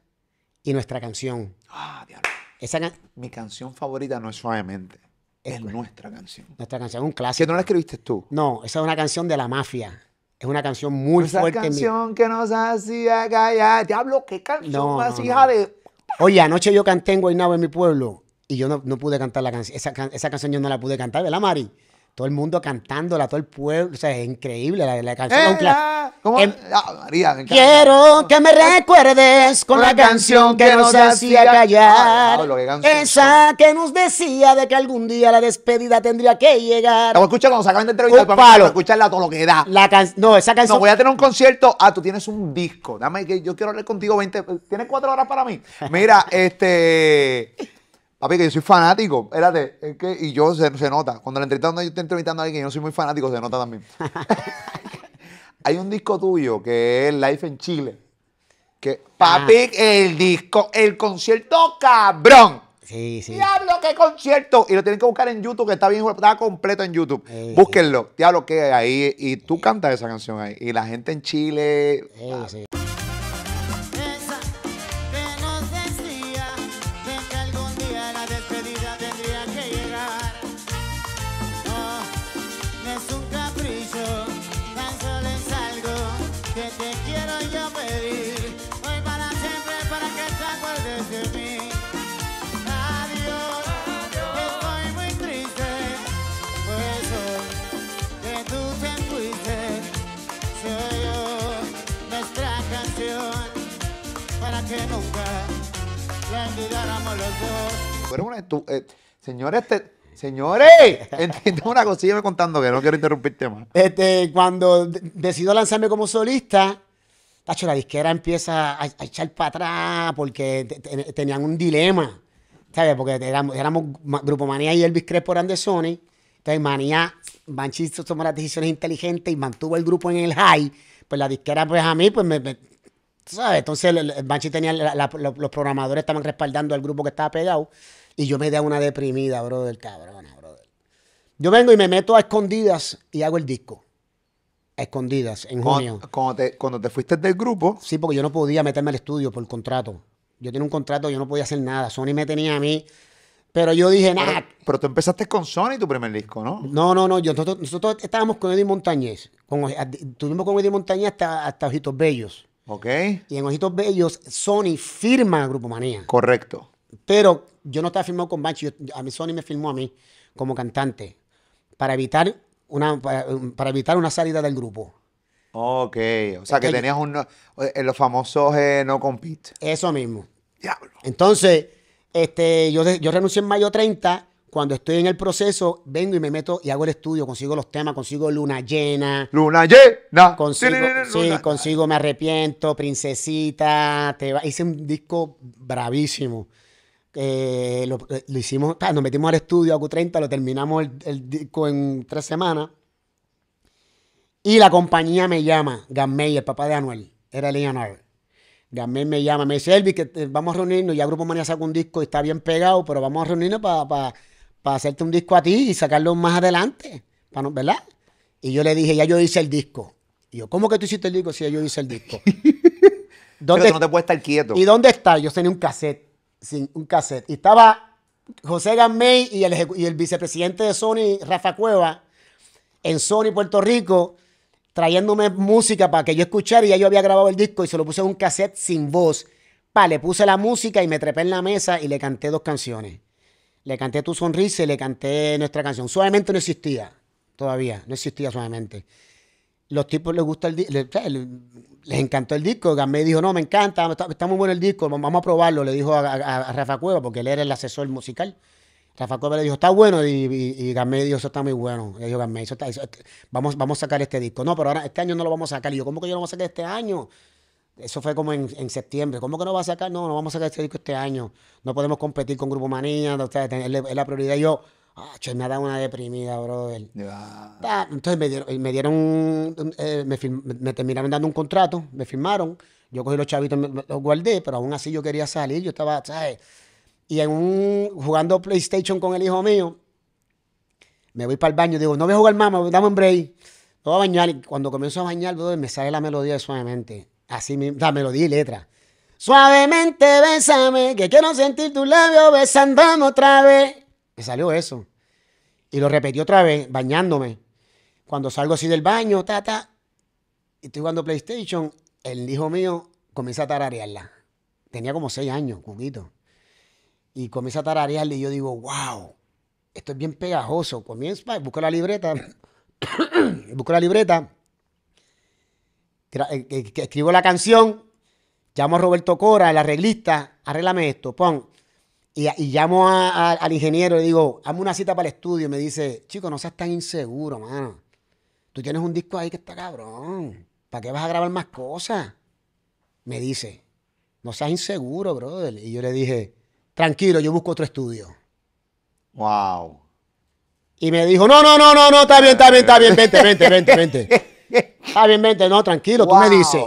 y Nuestra Canción. Ah, diablo. Esa Mi canción favorita no es Suavemente. Es, nuestra canción. Nuestra canción, un clásico. ¿Que no la escribiste tú? No, esa es una canción de la mafia. Es una canción muy fuerte. Esa canción que nos hacía callar. Diablo, qué canción más hija de... Oye, anoche yo canté en Guaynabo, en mi pueblo, y yo no, pude cantar la canción. Esa, esa, canción yo no la pude cantar, ¿verdad, Mari? todo el mundo cantándola, todo el pueblo. O sea, es increíble la, la canción. ¿cómo? Em, ah, María, quiero que me recuerdes con la, canción que nos hacía callar. esa que nos decía de que algún día la despedida tendría que llegar. Vamos a escuchar cuando se acaben de entrevistar para, escuchar escucharla todo lo que da. La can, no, esa canción. No, voy a tener un concierto. Ah, tú tienes un disco. Dame que yo quiero hablar contigo 20. ¿Tienes cuatro horas para mí? Mira, este. Papi, que yo soy fanático. Espérate, es que, y yo se, nota. Cuando le entrevistando, yo estoy entrevistando a alguien que yo soy muy fanático, se nota también. Hay un disco tuyo que es Life en Chile. Que, ah. papi, el disco, el concierto cabrón. Sí, sí. Diablo, qué concierto. Y lo tienen que buscar en YouTube, que está bien, está completo en YouTube. Búsquenlo, Búsquenlo. Diablo, que ahí. Y tú cantas esa canción ahí. Y la gente en Chile. Eh, señores, señores, entiendo una cosa, me contando que no quiero interrumpirte más. Este, cuando decido lanzarme como solista, tacho, la disquera empieza a, echar para atrás porque tenían un dilema. ¿Sabes? Porque éramos, Grupo Manía y Elvis Crespo eran de Sony. Entonces Manía, Manchito tomó las decisiones inteligentes y mantuvo el grupo en el high. Pues la disquera, pues a mí, pues me sabes? Entonces el, tenía, los programadores estaban respaldando al grupo que estaba pegado y yo me da una deprimida, brother, cabrón, brother. Yo vengo y me meto a escondidas y hago el disco. A escondidas, en junio. Cuando te, cuando te fuiste del grupo. Sí, porque yo no podía meterme al estudio por el contrato. Yo tenía un contrato, yo no podía hacer nada. Sony me tenía a mí. Pero yo dije, nada. Pero, tú empezaste con Sony tu primer disco, ¿no? No, no, no. nosotros, estábamos con Eddie Montañez. Con, eh, tuvimos con Eddie Montañez hasta, hasta Ojitos Bellos. Y en Ojitos Bellos, Sony firma a Grupo Manía. Correcto. Pero yo no estaba firmado con Bancho, a mí Sony me firmó a mí como cantante para evitar una, para, evitar una salida del grupo. Ok, o sea que, tenías un, eh, los famosos eh, no compete. Eso mismo. Diablo. Entonces, este, yo, yo renuncié en mayo 30 cuando estoy en el proceso, vengo y me meto y hago el estudio, consigo los temas, consigo Luna Llena. Luna Llena. Consigo, sí, consigo Me Arrepiento, Princesita. Te Hice un disco bravísimo. Eh, lo, hicimos, nos metimos al estudio a Q30, lo terminamos el, disco en tres semanas. Y la compañía me llama, Gamay, el papá de Anuel, era Leonard. Gamay me llama, me dice, Elvis, que eh, vamos a reunirnos, ya Grupo Manía saca un disco y está bien pegado, pero vamos a reunirnos para para hacerte un disco a ti y sacarlo más adelante, ¿verdad? Y yo le dije, ya yo hice el disco. Y yo, ¿cómo que tú hiciste el disco? si ya yo hice el disco. ¿Dónde, Pero no te puedes estar quieto. ¿Y dónde está? Yo tenía un cassette, un cassette. Y estaba José Gamay y el, vicepresidente de Sony, Rafa Cueva, en Sony, Puerto Rico, trayéndome música para que yo escuchara y ya yo había grabado el disco y se lo puse en un cassette sin voz. Pa, le puse la música y me trepé en la mesa y le canté dos canciones le canté Tu Sonrisa y le canté nuestra canción. Suavemente no existía, todavía, no existía suavemente. Los tipos les gusta el disco, les, encantó el disco. Gamé dijo, no, me encanta, está, muy bueno el disco, vamos a probarlo, le dijo a, Rafa Cueva, porque él era el asesor musical. Rafa Cueva le dijo, está bueno, y, Garmé dijo, eso está muy bueno. Le dijo Gamé, vamos, vamos a sacar este disco. No, pero ahora este año no lo vamos a sacar. Y yo, ¿cómo que yo lo vamos a sacar este año? Eso fue como en, septiembre. ¿Cómo que no va a sacar? No, no vamos a sacar este disco este año. No podemos competir con Grupo Manía. es la prioridad. Y yo, ah, me ha dado una deprimida, brother. entonces me dieron, me, dieron eh, terminaron dando un contrato, me firmaron. Yo cogí los chavitos, los guardé, pero aún así yo quería salir. Yo estaba, ¿sabes? Y en un, jugando PlayStation con el hijo mío, me voy para el baño. Digo, no voy a jugar, mamá, dame un break. Me voy a bañar. Y cuando comienzo a bañar, brother, me sale la melodía suavemente. Así mismo, la melodía y letra. Suavemente bésame, que quiero sentir tu labio besándome otra vez. Me salió eso. Y lo repetí otra vez, bañándome. Cuando salgo así del baño, ta, ta, y estoy jugando PlayStation, el hijo mío comienza a tararearla. Tenía como seis años, juguito Y comienza a tararearla y yo digo, wow, esto es bien pegajoso. Comienzo, busco la libreta, busco la libreta eh, escribo la canción, llamo a Roberto Cora, el arreglista, arréglame esto, pon. Y, llamo al ingeniero y digo, hazme una cita para el estudio. me dice, chico, no seas tan inseguro, mano. Tú tienes un disco ahí que está cabrón. ¿Para qué vas a grabar más cosas? Me dice, no seas inseguro, brother. Y yo le dije, tranquilo, yo busco otro estudio. Wow. Y me dijo, no, no, no, no, no, está bien, está bien, está bien, vente, vente, vente, vente. Ah, bien, vente, no, tranquilo, tú me dices.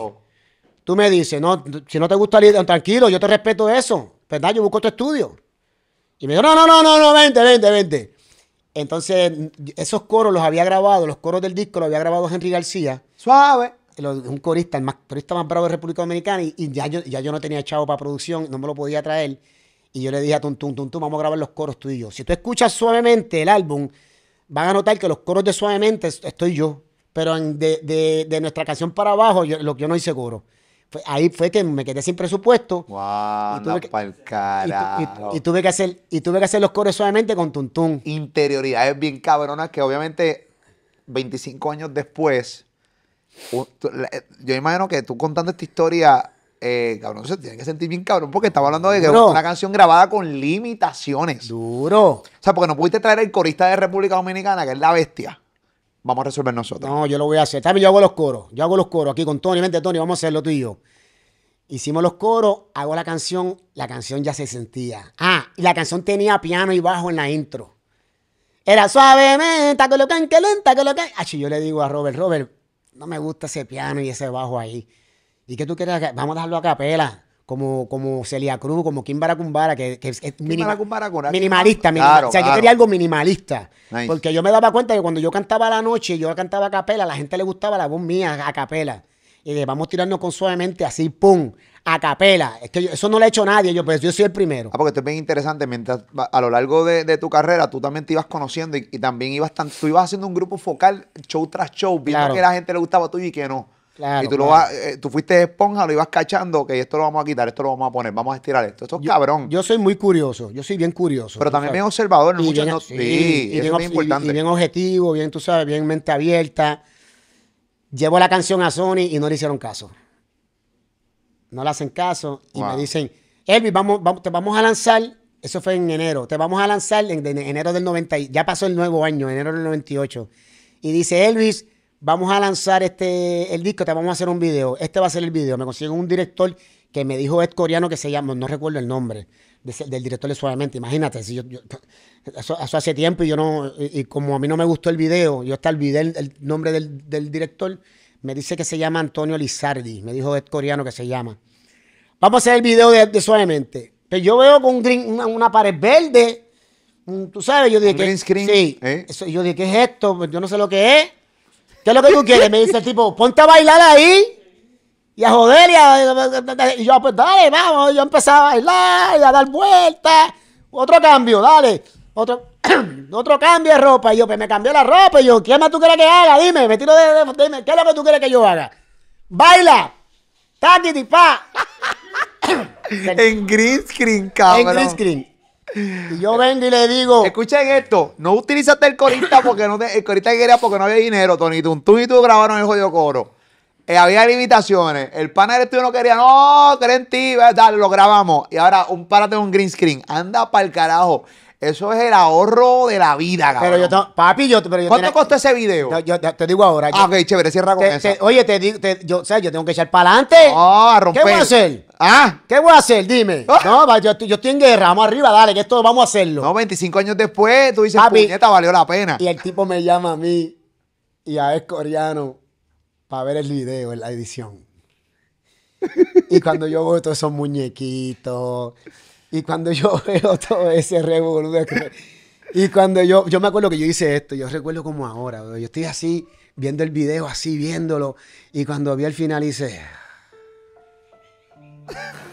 Tú me dices, no, si no te gusta tranquilo, yo te respeto eso, ¿verdad? Yo busco tu estudio. Y me dijo, no, no, no, no, no, vente, vente, vente. Entonces, esos coros los había grabado, los coros del disco los había grabado Henry García. Suave. Un corista, el más, corista más bravo de República Dominicana. Y, ya, yo, ya yo no tenía chavo para producción, no me lo podía traer. Y yo le dije a Tum Tum, Tum vamos a grabar los coros tú y yo. Si tú escuchas suavemente el álbum, van a notar que los coros de suavemente estoy yo pero de, nuestra canción para abajo, lo que yo no hice seguro. ahí fue que me quedé sin presupuesto. Wow, y tuve que, hacer y tuve que hacer los coros suavemente con tuntún. Interioridades bien cabronas que obviamente 25 años después eh, yo imagino que tú contando esta historia eh, cabrón, se tiene que sentir bien cabrón porque estaba hablando de una canción grabada con limitaciones. Duro. O sea, porque no pudiste traer el corista de República Dominicana, que es la bestia vamos a resolver nosotros. No, yo lo voy a hacer. También yo hago los coros. Yo hago los coros aquí con Tony. Vente, Tony, vamos a hacerlo tú y yo. Hicimos los coros, hago la canción. La canción ya se sentía. Ah, y la canción tenía piano y bajo en la intro. Era suavemente, colocan, que lenta, colocan. Ah, yo le digo a Robert, Robert, no me gusta ese piano y ese bajo ahí. ¿Y qué tú quieres? Vamos a dejarlo a capela como, como Celia Cruz, como Kim Baracumbara, que, es minimalista. minimalista o sea, yo quería algo minimalista. Porque yo me daba cuenta que cuando yo cantaba la noche, y yo cantaba a capela, a la gente le gustaba la voz mía a capela. Y de vamos tirando con suavemente, así, pum, a capela. Es eso no lo ha he hecho nadie, yo, pero pues, yo soy el primero. Ah, porque esto es bien interesante. Mientras a lo largo de, tu carrera, tú también te ibas conociendo y, también ibas, tan, tú ibas haciendo un grupo focal, show tras show, viendo que a la gente le gustaba tuyo y que no y tú, lo vas, eh, tú fuiste esponja, lo ibas cachando, que esto lo vamos a quitar, esto lo vamos a poner, vamos a estirar esto. Esto es cabrón. Yo soy muy curioso, yo soy bien curioso. Pero también bien observador Sí, bien, Y, bien objetivo, bien, tú sabes, bien mente abierta. Llevo la canción a Sony y no le hicieron caso. No le hacen caso y me dicen, Elvis, vamos, vamos, te vamos a lanzar, eso fue en enero, te vamos a lanzar en, enero del 90, ya pasó el nuevo año, enero del 98. Y dice, Elvis, vamos a lanzar este, el disco, te vamos a hacer un video. Este va a ser el video. Me consiguen un director que me dijo es coreano que se llama, no recuerdo el nombre del director de Suavemente. Imagínate, si yo, eso, hace tiempo y yo no, y, como a mí no me gustó el video, yo hasta olvidé el, nombre del, director. Me dice que se llama Antonio Lizardi. Me dijo es coreano que se llama. Vamos a hacer el video de, Suavemente. Pero pues yo veo con una, pared verde. Tú sabes, yo dije, que, sí, ¿eh? yo dije, ¿qué es esto? Pues yo no sé lo que es. ¿Qué es lo que tú quieres? Me dice el tipo, ponte a bailar ahí y a joder. Y, a, y yo, ah, pues dale, vamos. Yo empezaba a bailar y a dar vueltas. Otro cambio, dale. Otro, otro cambio de ropa. Y yo, pues me cambié la ropa. Y yo, ¿qué más tú quieres que haga? Dime, me tiro de, dime, ¿qué es lo que tú quieres que yo haga? Baila. Taquiti, pa. en green screen, cabrón. En green screen. Y yo vengo y le digo. Escuchen esto, no utilizaste el corista porque no el corista quería porque no había dinero, Tony. Tú, y tú grabaron el jodido coro. Eh, había limitaciones. El pana del estudio no quería, no, creen ti, dale, lo grabamos. Y ahora un párate un green screen. Anda para el carajo. Eso es el ahorro de la vida, cabrón. Pero yo tengo... papi, yo, pero ¿Cuánto costó ese video? Yo, te digo ahora. ah, ok, chévere, cierra con eso. oye, te digo, yo, o sea, yo tengo que echar para adelante. Ah, romper. ¿Qué voy a hacer? Ah. ¿Qué voy a hacer? Dime. Ah. No, yo, yo estoy en guerra, vamos arriba, dale, que esto vamos a hacerlo. No, 25 años después, tú dices, papi, puñeta, valió la pena. Y el tipo me llama a mí y a es coreano para ver el video en la edición. Y cuando yo veo todos esos muñequitos, y cuando yo veo todo ese revolver. Y cuando yo, yo me acuerdo que yo hice esto, yo recuerdo como ahora, yo estoy así, viendo el video, así, viéndolo. Y cuando vi al final hice...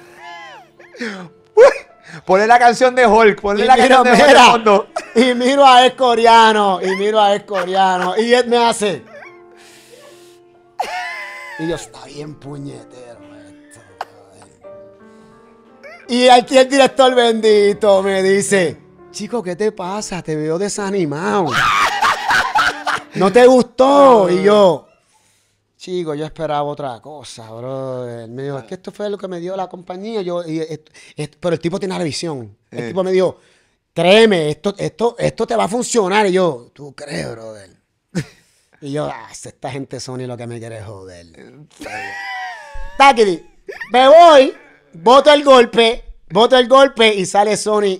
Ponle la canción de Hulk, ponle la miro, canción de Hulk fondo. Y miro a el coreano, y miro a el coreano, y él me hace... Y yo, está bien, puñete y aquí el director bendito me dice, chico, ¿qué te pasa? Te veo desanimado. ¿No te gustó? Ah. Y yo, chico, yo esperaba otra cosa, brother. Me dijo, es que esto fue lo que me dio la compañía. Yo, pero el tipo tiene la visión. El tipo me dijo, créeme, esto, esto, esto te va a funcionar. Y yo, tú crees, brother. Y yo, ah, esta gente Sony lo que me quiere joder. Taquiri, me voy. Voto el golpe, voto el golpe y sale Sony.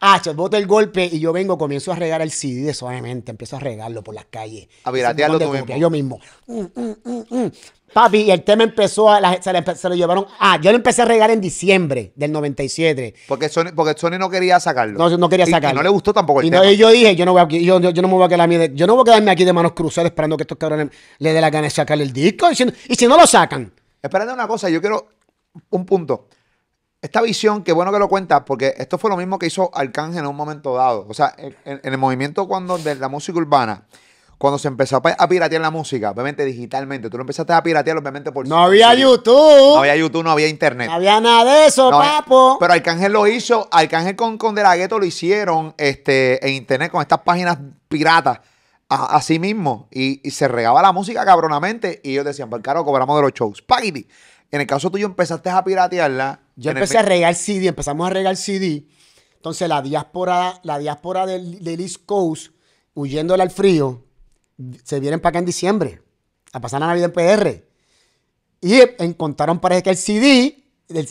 Ah, voto el golpe y yo vengo, comienzo a regar el CD suavemente, empiezo a regarlo por las calles. A piratearlo tú mismo. Yo mismo. Mm, mm, mm, Papi, y el tema empezó a. se, lo llevaron. Ah, yo lo empecé a regar en diciembre del 97. Porque Sony, porque Sony no quería sacarlo. No, no quería sacarlo. Y, no le gustó tampoco el y y yo dije, yo no, me voy a quedar yo no voy a quedarme aquí de manos cruzadas esperando que estos cabrones le dé la gana de sacarle el disco. Y si, y si no lo sacan. Espérate una cosa, yo quiero un punto. Esta visión, que bueno que lo cuentas, porque esto fue lo mismo que hizo Arcángel en un momento dado. O sea, en, el movimiento cuando de la música urbana, cuando se empezó a piratear la música, obviamente digitalmente, tú lo empezaste a piratear obviamente por... No había YouTube. No había YouTube, no había internet. No había nada de eso, papo. pero Arcángel lo hizo, Arcángel con, con De La lo hicieron este, en internet con estas páginas piratas a, sí mismo y, se regaba la música cabronamente y ellos decían, pues caro, cobramos de los shows. Págate. En el caso tuyo empezaste a piratearla. Yo empecé a regar CD, empezamos a regar CD. Entonces la diáspora, la diáspora del, East Coast, huyéndole al frío, se vienen para acá en diciembre, a pasar la Navidad en PR. Y encontraron, parece que el CD,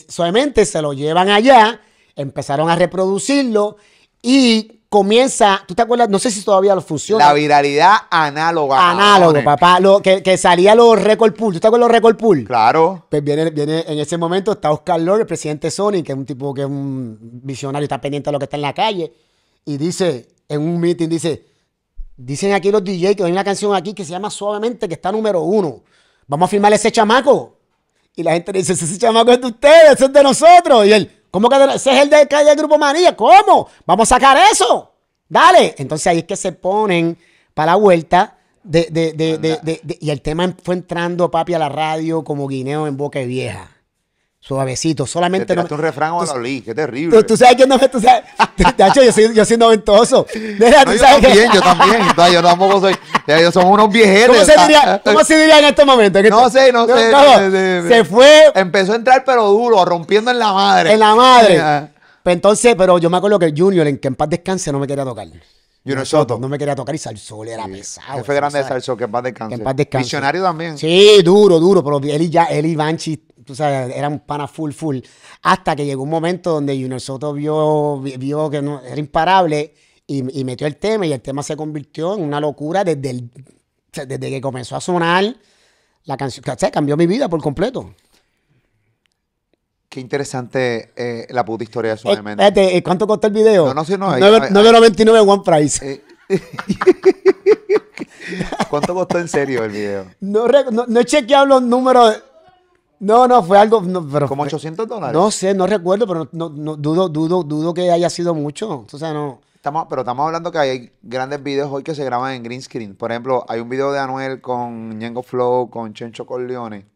solamente se lo llevan allá, empezaron a reproducirlo y comienza, ¿tú te acuerdas? No sé si todavía lo funciona. La viralidad análoga. Análogo, papá. Lo, que, salía los record pool. ¿Tú te acuerdas los record pool? Claro. Pues viene, viene en ese momento, está Oscar Lord, el presidente de Sony, que es un tipo que es un visionario, está pendiente de lo que está en la calle. Y dice, en un meeting, dice, dicen aquí los DJ que hay una canción aquí que se llama Suavemente, que está número uno. Vamos a firmar ese chamaco. Y la gente dice, ese chamaco es de ustedes, es de nosotros. Y él, ¿Cómo que ese es el de calle del grupo María? ¿Cómo? Vamos a sacar eso. Dale. Entonces ahí es que se ponen para la vuelta. De, de, de, y el tema fue entrando, papi, a la radio como guineo en boca vieja suavecito. Solamente. Te no es un refrán o la qué terrible. Tú, sabes que no me. Tú sabes, ah, de hecho, yo soy, yo noventoso. yo también, yo también. yo tampoco soy. yo son unos viejeros. ¿Cómo se diría, ¿cómo se diría en este momento No sé, no, sé. se, fue. Empezó a entrar, pero duro, rompiendo en la madre. En la madre. Pero pues entonces, pero yo me acuerdo que Junior, en que en paz descanse, no me quería tocar. Junior Soto. No me quería tocar y Salsol era pesado. Jefe grande de Salsol, que en paz descanse. en paz descanse. Visionario también. Sí, duro, duro. Pero él y, ya, él y tú sabes, era un pana full, full. Hasta que llegó un momento donde Junior Soto vio, vio que era imparable y, metió el tema y el tema se convirtió en una locura desde, desde que comenzó a sonar la canción. O cambió mi vida por completo. Qué interesante eh, la puta historia de su eh, eh, ¿Cuánto costó el video? No, no, sí, no. One Price. ¿Cuánto costó en serio el video? No, no, no he chequeado los números no, no, fue algo. pero ¿Como 800 dólares? No sé, no recuerdo, pero no, dudo, dudo, dudo que haya sido mucho. O sea, no. Estamos, pero estamos hablando que hay grandes videos hoy que se graban en green screen. Por ejemplo, hay un video de Anuel con Ñengo Flow, con Chencho Corleone,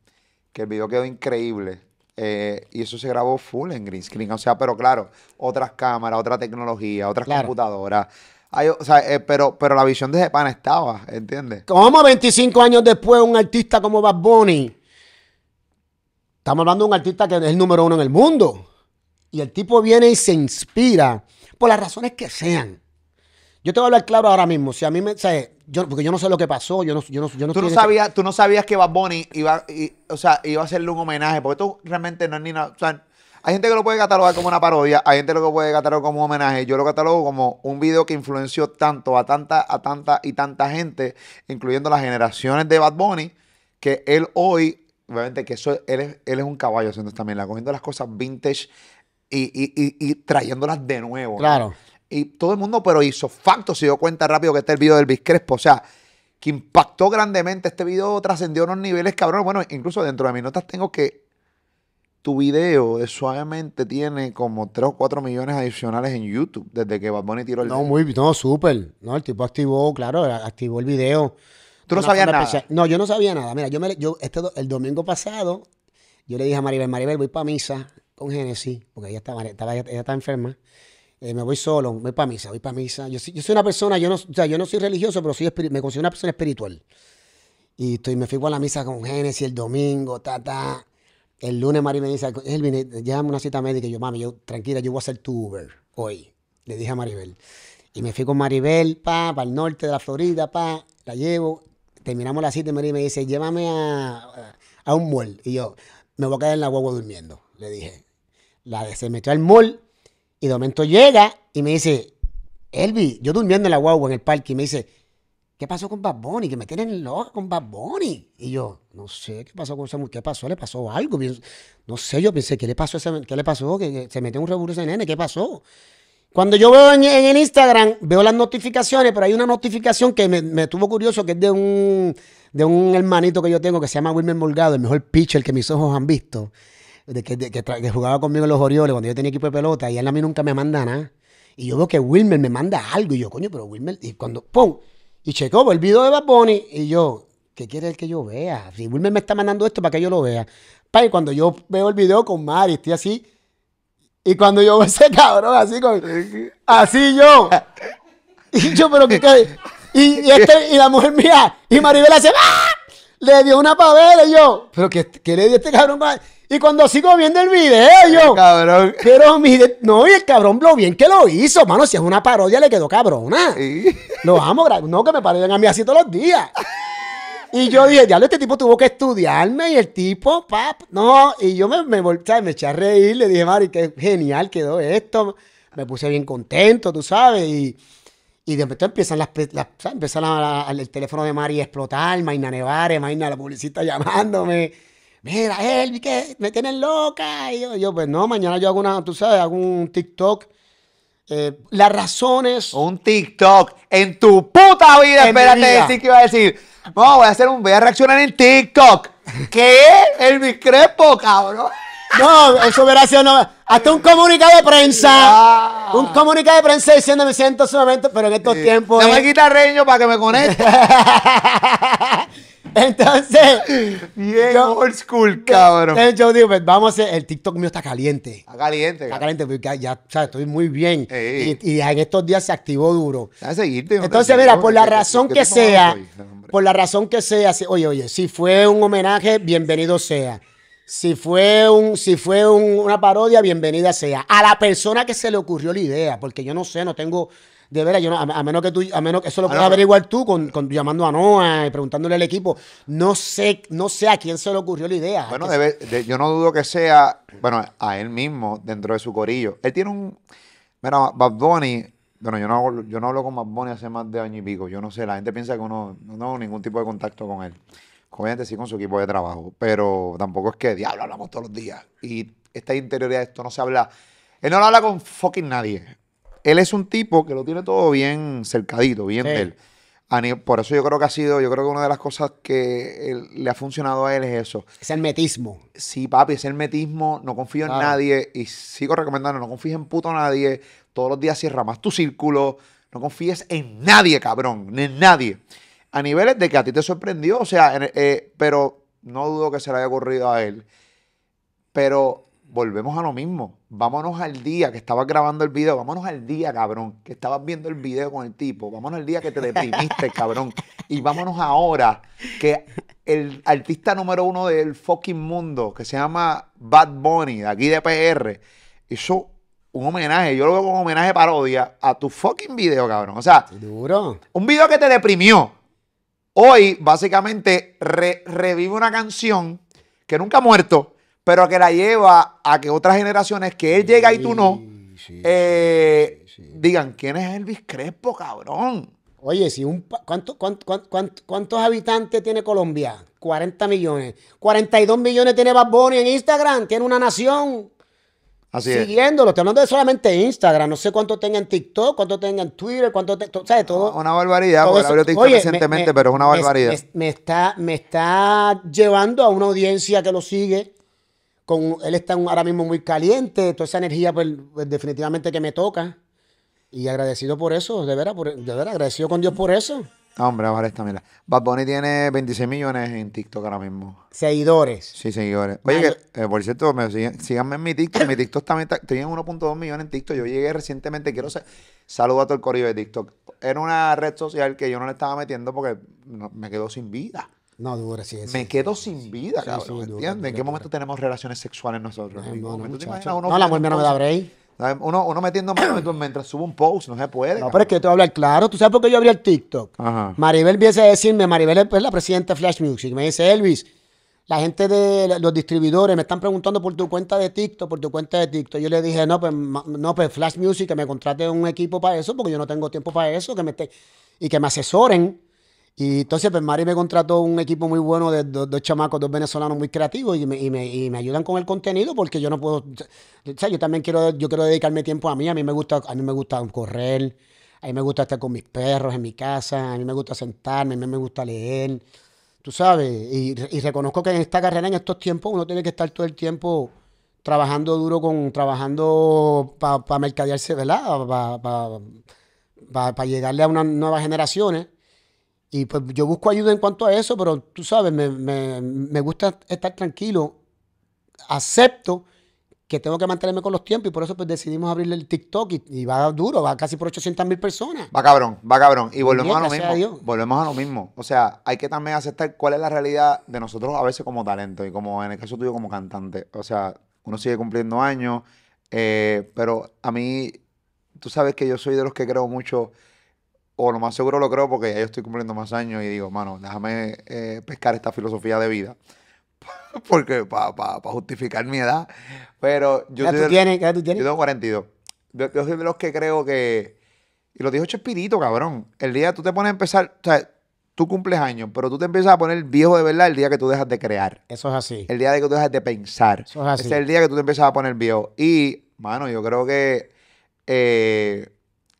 que el video quedó increíble. Eh, y eso se grabó full en green screen. O sea, pero claro, otras cámaras, otra tecnología, otras computadoras. o sea, eh, pero, pero la visión de pan estaba, ¿entiendes? ¿Cómo 25 años después un artista como Bad Bunny Estamos hablando de un artista que es el número uno en el mundo. Y el tipo viene y se inspira por las razones que sean. Yo te voy a hablar claro ahora mismo. Si a mí me. yo, porque yo no sé lo que pasó. Yo tú, no sabías, que Bad Bunny iba, o sea, iba a hacerle un homenaje. Porque tú realmente no es ni nada. O sea, hay gente que lo puede catalogar como una parodia. Hay gente que lo puede catalogar como un homenaje. Yo lo catalogo como un video que influenció tanto a tanta, a tanta y tanta gente, incluyendo las generaciones de Bad Bunny, que él hoy obviamente que eso, él es, él es un caballo haciendo esta la cogiendo las cosas vintage y, y, y, trayéndolas de nuevo. Claro. Y todo el mundo, pero hizo facto, se dio cuenta rápido que está el video del Biscrespo. O sea, que impactó grandemente. Este video trascendió unos niveles cabrón. Bueno, incluso dentro de mis notas tengo que tu video Suavemente tiene como 3 o 4 millones adicionales en YouTube desde que Bad Bunny tiró el No, muy, no, súper. No, el tipo activó, claro, activó el video Tú no sabías nada. No, yo no sabía nada. Mira, yo, me, yo este el domingo pasado, yo le dije a Maribel, Maribel, voy para misa con Génesis, porque ella estaba, está enferma. Eh, me voy solo, voy para misa, voy para misa. Yo, yo, soy una persona, yo no, o sea, yo no soy religioso, pero me considero una persona espiritual. Y estoy, me fui a la misa con Génesis el domingo, ta, ta. El lunes Maribel me dice, Elvin, llévame una cita médica. yo, mami, yo, tranquila, yo voy a hacer tu Uber hoy. Le dije a Maribel. Y me fui con Maribel, pa, para el norte de la Florida, pa, la llevo terminamos la cita y me dice, llévame a, un mall. Y yo, me voy a caer en la guagua durmiendo, le dije. La se metió al mall y de momento llega y me dice, Elvi, yo durmiendo en la guagua en el parque, y me dice, ¿qué pasó con Bad Que me tienen loca con Bad Y yo, no sé, ¿qué pasó con ese, ¿Qué pasó? ¿Le pasó algo? No sé, yo pensé, ¿qué le pasó? A ese, ¿Qué le pasó? ¿Que, se metió un revuelo ese nene? ¿Qué pasó? Cuando yo veo en, el Instagram, veo las notificaciones, pero hay una notificación que me, tuvo curioso, que es de un, de un hermanito que yo tengo que se llama Wilmer Morgado, el mejor pitcher que mis ojos han visto, de, que, que, jugaba conmigo en los Orioles cuando yo tenía equipo de pelota, y él a mí nunca me manda nada. Y yo veo que Wilmer me manda algo, y yo, coño, pero Wilmer, y cuando, ¡pum! Y checo el video de Bad y yo, ¿qué quiere el que yo vea? Si Wilmer me está mandando esto para que yo lo vea. Pa, y cuando yo veo el video con Mari, estoy así, y cuando yo veo ese cabrón así con. Así yo. Y yo, pero que. y, este, y, la mujer mía. Y Maribel hace. ¡Ah! Le dio una pavela y yo. Pero que, le dio este cabrón Y cuando sigo viendo el video, yo. Cabrón. Pero mire, no, y el cabrón lo bien que lo hizo, mano. Si es una parodia, le quedó cabrona. Sí. Lo amo, no, que me parezcan a mí así todos los días. Y yo dije, diablo, este tipo tuvo que estudiarme y el tipo, pap, no. Y yo me, me, me eché a reír, le dije, Mari, qué genial quedó esto. Me puse bien contento, tú sabes. Y, y de repente empiezan las, las el teléfono de Mari a explotar, Mayna nevar Mayna, la publicita llamándome. Mira, Elvi, que me tienen loca. Y yo, yo, pues no, mañana yo hago una, tú sabes, hago un TikTok. Eh, las razones. Un TikTok. En tu puta vida, espérate decir que iba a decir no, voy a hacer un, voy a reaccionar en TikTok. ¿Qué? El discrepo, cabrón. No, eso hubiera sido hasta un comunicado de prensa. Un comunicado de prensa diciendo me siento sumamente, pero en estos tiempos. tiempos. Dame a quitar reño para que me conecte. Entonces. Bien old school, cabrón. yo digo, pues, vamos a hacer, el TikTok mío está caliente. Está caliente. Está caliente, porque ya, estoy muy bien. y, en estos días se activó duro. A seguirte. Entonces, mira, por la razón que sea, por la razón que sea, oye, oye, si fue un homenaje, bienvenido sea. Si fue, un, si fue una parodia, bienvenida sea. A la persona que se le ocurrió la idea, porque yo no sé, no tengo de veras, yo a, menos que tú, a menos que eso lo ah, puedas averiguar tú con, con, llamando a Noah y preguntándole al equipo. No sé, no sé a quién se le ocurrió la idea. Bueno, yo no dudo que sea, bueno, a él mismo dentro de su corillo. Él tiene un, mira, Bad Bunny, bueno, yo no, yo no hablo con Bad Bunny hace más de año y pico. Yo no sé, la gente piensa que uno no tengo ningún tipo de contacto con él. Obviamente sí con su equipo de trabajo, pero tampoco es que diablo hablamos todos los días. Y esta interioridad, esto no se habla. Él no habla con fucking nadie él es un tipo que lo tiene todo bien cercadito, bien de él. Por eso yo creo que ha sido, yo creo que una de las cosas que le ha funcionado a él es eso. Es el metismo. Sí, papi, es el metismo, no confío en nadie y sigo recomendando, no confíes en puto nadie, todos los días cierra más tu círculo, no confíes en nadie, cabrón, ni en nadie. A niveles de que a ti te sorprendió, o sea, eh, pero no dudo que se le haya ocurrido a él. Pero volvemos a lo mismo vámonos al día que estabas grabando el video, vámonos al día, cabrón, que estabas viendo el video con el tipo, vámonos al día que te deprimiste, cabrón, y vámonos ahora que el artista número uno del fucking mundo, que se llama Bad Bunny, de aquí de PR, hizo un homenaje, yo lo veo como homenaje parodia a tu fucking video, cabrón. O sea, Duro. un video que te deprimió. Hoy, básicamente, revive una canción que nunca ha muerto pero que la lleva a que otras generaciones que él llega y tú no, eh, digan, ¿quién es Elvis Crespo, cabrón? Oye, si un ¿cuánto, cuánto, cuántos habitantes tiene Colombia? 40 millones. 42 millones tiene Bad en Instagram, tiene una nación. Así siguiéndolo. Estoy hablando de solamente Instagram. No sé cuánto tenga en TikTok, cuánto tenga en Twitter, cuánto tenga. ¿Sabes? Todo. Una barbaridad, porque abrió TikTok recientemente, pero es una barbaridad. me, está, me está llevando a una audiencia que lo sigue con, él está ahora mismo muy caliente, toda esa energía pues, pues, definitivamente que me toca. Y agradecido por eso, de veras, de verdad agradecido con Dios por eso. Ah, hombre, ahora está mira. Bad tiene 26 millones en TikTok ahora mismo. Seguidores. Sí, seguidores. Oye, eh, por cierto, síganme en mi TikTok. mi TikTok también está, en 1.2 millones en TikTok. Yo llegué recientemente, quiero saludar saludo a todo el corrido de TikTok. Era una red social que yo no le estaba metiendo porque me quedó sin vida. No, dura, sí, sí. Me quedo sin vida, ¿En qué momento tenemos relaciones sexuales nosotros? no, no, no, la mujer no me da break. Uno, uno metiendo mano mientras subo un post, no se puede. No, pero es que tú te hablar claro. ¿Tú sabes por qué yo abrí el TikTok? Maribel viese a decirme, Maribel es pues, la presidenta de Flash Music. Me dice, Elvis, la gente de los distribuidores me están preguntando por tu cuenta de TikTok, por tu cuenta de TikTok. Yo le dije, no, pues, no, pues Flash Music, que me contrate un equipo para eso, porque yo no tengo tiempo para eso, que me y que me asesoren y entonces, pues Mari me contrató un equipo muy bueno de dos, chamacos, dos venezolanos muy creativos y me, ayudan con el contenido porque yo no puedo, o sea, yo también quiero, yo quiero dedicarme tiempo a mí, a mí me gusta, a mí me gusta correr, a mí me gusta estar con mis perros en mi casa, a mí me gusta sentarme, a mí me gusta leer, tú sabes, y, reconozco que en esta carrera, en estos tiempos, uno tiene que estar todo el tiempo trabajando duro con, trabajando para mercadearse, ¿verdad? Para llegarle a unas nuevas generaciones y pues yo busco ayuda en cuanto a eso, pero tú sabes, me, gusta estar tranquilo. Acepto que tengo que mantenerme con los tiempos y por eso pues decidimos abrirle el TikTok y, va duro, va casi por 800 mil personas. Va cabrón, va cabrón. Y volvemos a lo mismo. volvemos a lo mismo. O sea, hay que también aceptar cuál es la realidad de nosotros a veces como talento y como en el caso tuyo como cantante. O sea, uno sigue cumpliendo años, eh, pero a mí, tú sabes que yo soy de los que creo mucho o lo más seguro lo creo porque ya yo estoy cumpliendo más años y digo, mano, déjame eh, pescar esta filosofía de vida. porque para justificar mi edad. Pero yo Yo tengo 42. Yo, soy de los que creo que. Y lo dijo Chespirito, cabrón. El día tú te pones a empezar. O sea, tú cumples años, pero tú te empiezas a poner viejo de verdad el día que tú dejas de crear. Eso es así. El día de que tú dejas de pensar. Eso es así. es el día que tú te empiezas a poner viejo. Y, mano, yo creo que. Eh,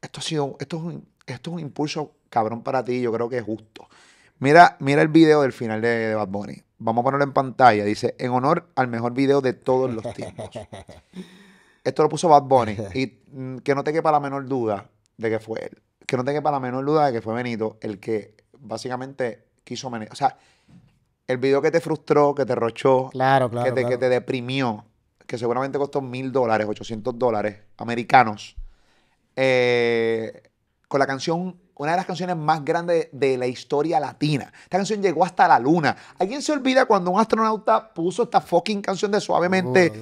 esto ha sido. Esto un esto es un impulso cabrón para ti, yo creo que es justo. Mira, mira el video del final de, Bad Bunny. Vamos a ponerlo en pantalla. Dice, en honor al mejor video de todos los tiempos. Esto lo puso Bad Bunny. Y mm, que no te quepa la menor duda de que fue él. Que no te quepa la menor duda de que fue Benito el que básicamente quiso... O sea, el video que te frustró, que te rochó, claro, claro, que, te, deprimió, que seguramente costó mil dólares, 800 dólares americanos. Eh, con la canción, una de las canciones más grandes de la historia latina. Esta canción llegó hasta la luna. ¿Alguien se olvida cuando un astronauta puso esta fucking canción de suavemente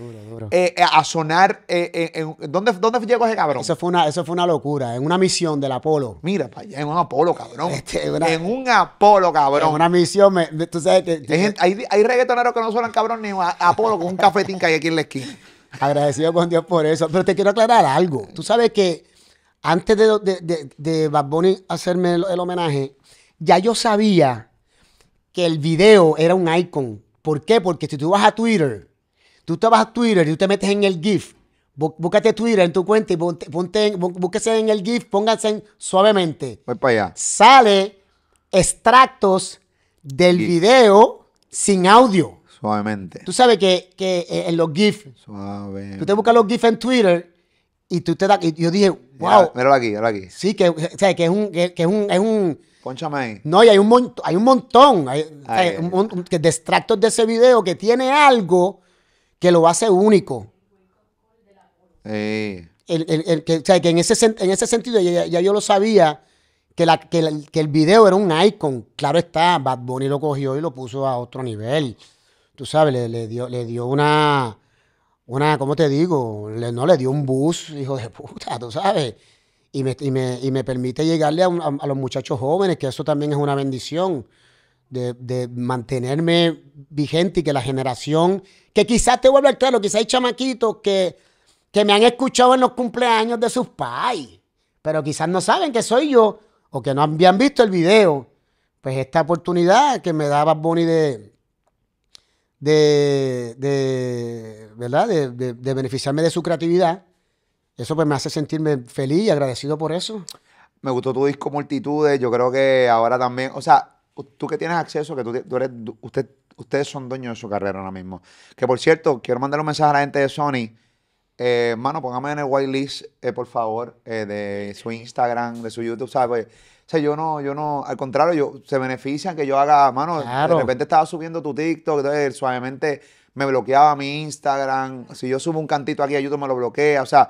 eh, eh, a sonar? Eh, ¿dónde, llegó ese cabrón? Eso fue, una, eso fue una locura, en una misión del Apolo. Mira, pa allá, en un Apolo, cabrón. Este, en un Apolo, cabrón. En una misión, hay, reggaetoneros que no suenan cabrón ni Apolo con un cafetín que hay aquí en la esquina. Agradecido con Dios por eso. Pero te quiero aclarar algo. Tú sabes que antes de, de, Bad Bunny hacerme el, homenaje, ya yo sabía que el video era un icon. ¿Por qué? Porque si tú vas a Twitter, tú te vas a Twitter y tú te metes en el GIF, búscate Twitter en tu cuenta y ponte, en, en el GIF, pónganse suavemente. Voy para allá. Sale extractos del video sin audio. Suavemente. Tú sabes que, eh, en los GIF, Suave. tú te buscas los GIF en Twitter y tú te da, y yo dije, wow. Míralo aquí, míralo aquí. Sí, que, es un, que, es un, No, y hay un, hay un montón hay, un, que de extractos de ese video que tiene algo que lo hace único. Sí. El, el, que, o sea, que en, ese, en ese sentido ya, yo lo sabía, que, la, el video era un icon. Claro está, Bad Bunny lo cogió y lo puso a otro nivel. Tú sabes, le dio, le dio una, una, ¿cómo te digo? Le, no le dio un bus, hijo de puta, tú sabes. Y me, y me, permite llegarle a, los muchachos jóvenes, que eso también es una bendición, de, mantenerme vigente y que la generación, que quizás te vuelva claro, quizás hay chamaquitos que, que me han escuchado en los cumpleaños de sus pais, pero quizás no saben que soy yo o que no habían visto el video. Pues esta oportunidad que me daba Bonnie de, de, de ¿verdad? De, de, beneficiarme de su creatividad, eso pues me hace sentirme feliz y agradecido por eso. Me gustó tu disco Multitudes, yo creo que ahora también, o sea, tú que tienes acceso, que tú, eres, usted, ustedes son dueños de su carrera ahora mismo. Que por cierto, quiero mandar un mensaje a la gente de Sony eh, mano, póngame en el whitelist, eh, por favor, eh, de su Instagram, de su YouTube, ¿sabes? Pues, o sea, yo no, yo no, al contrario, yo, se benefician que yo haga, mano, de repente estaba subiendo tu TikTok, entonces suavemente me bloqueaba mi Instagram, si yo subo un cantito aquí a YouTube me lo bloquea, o sea,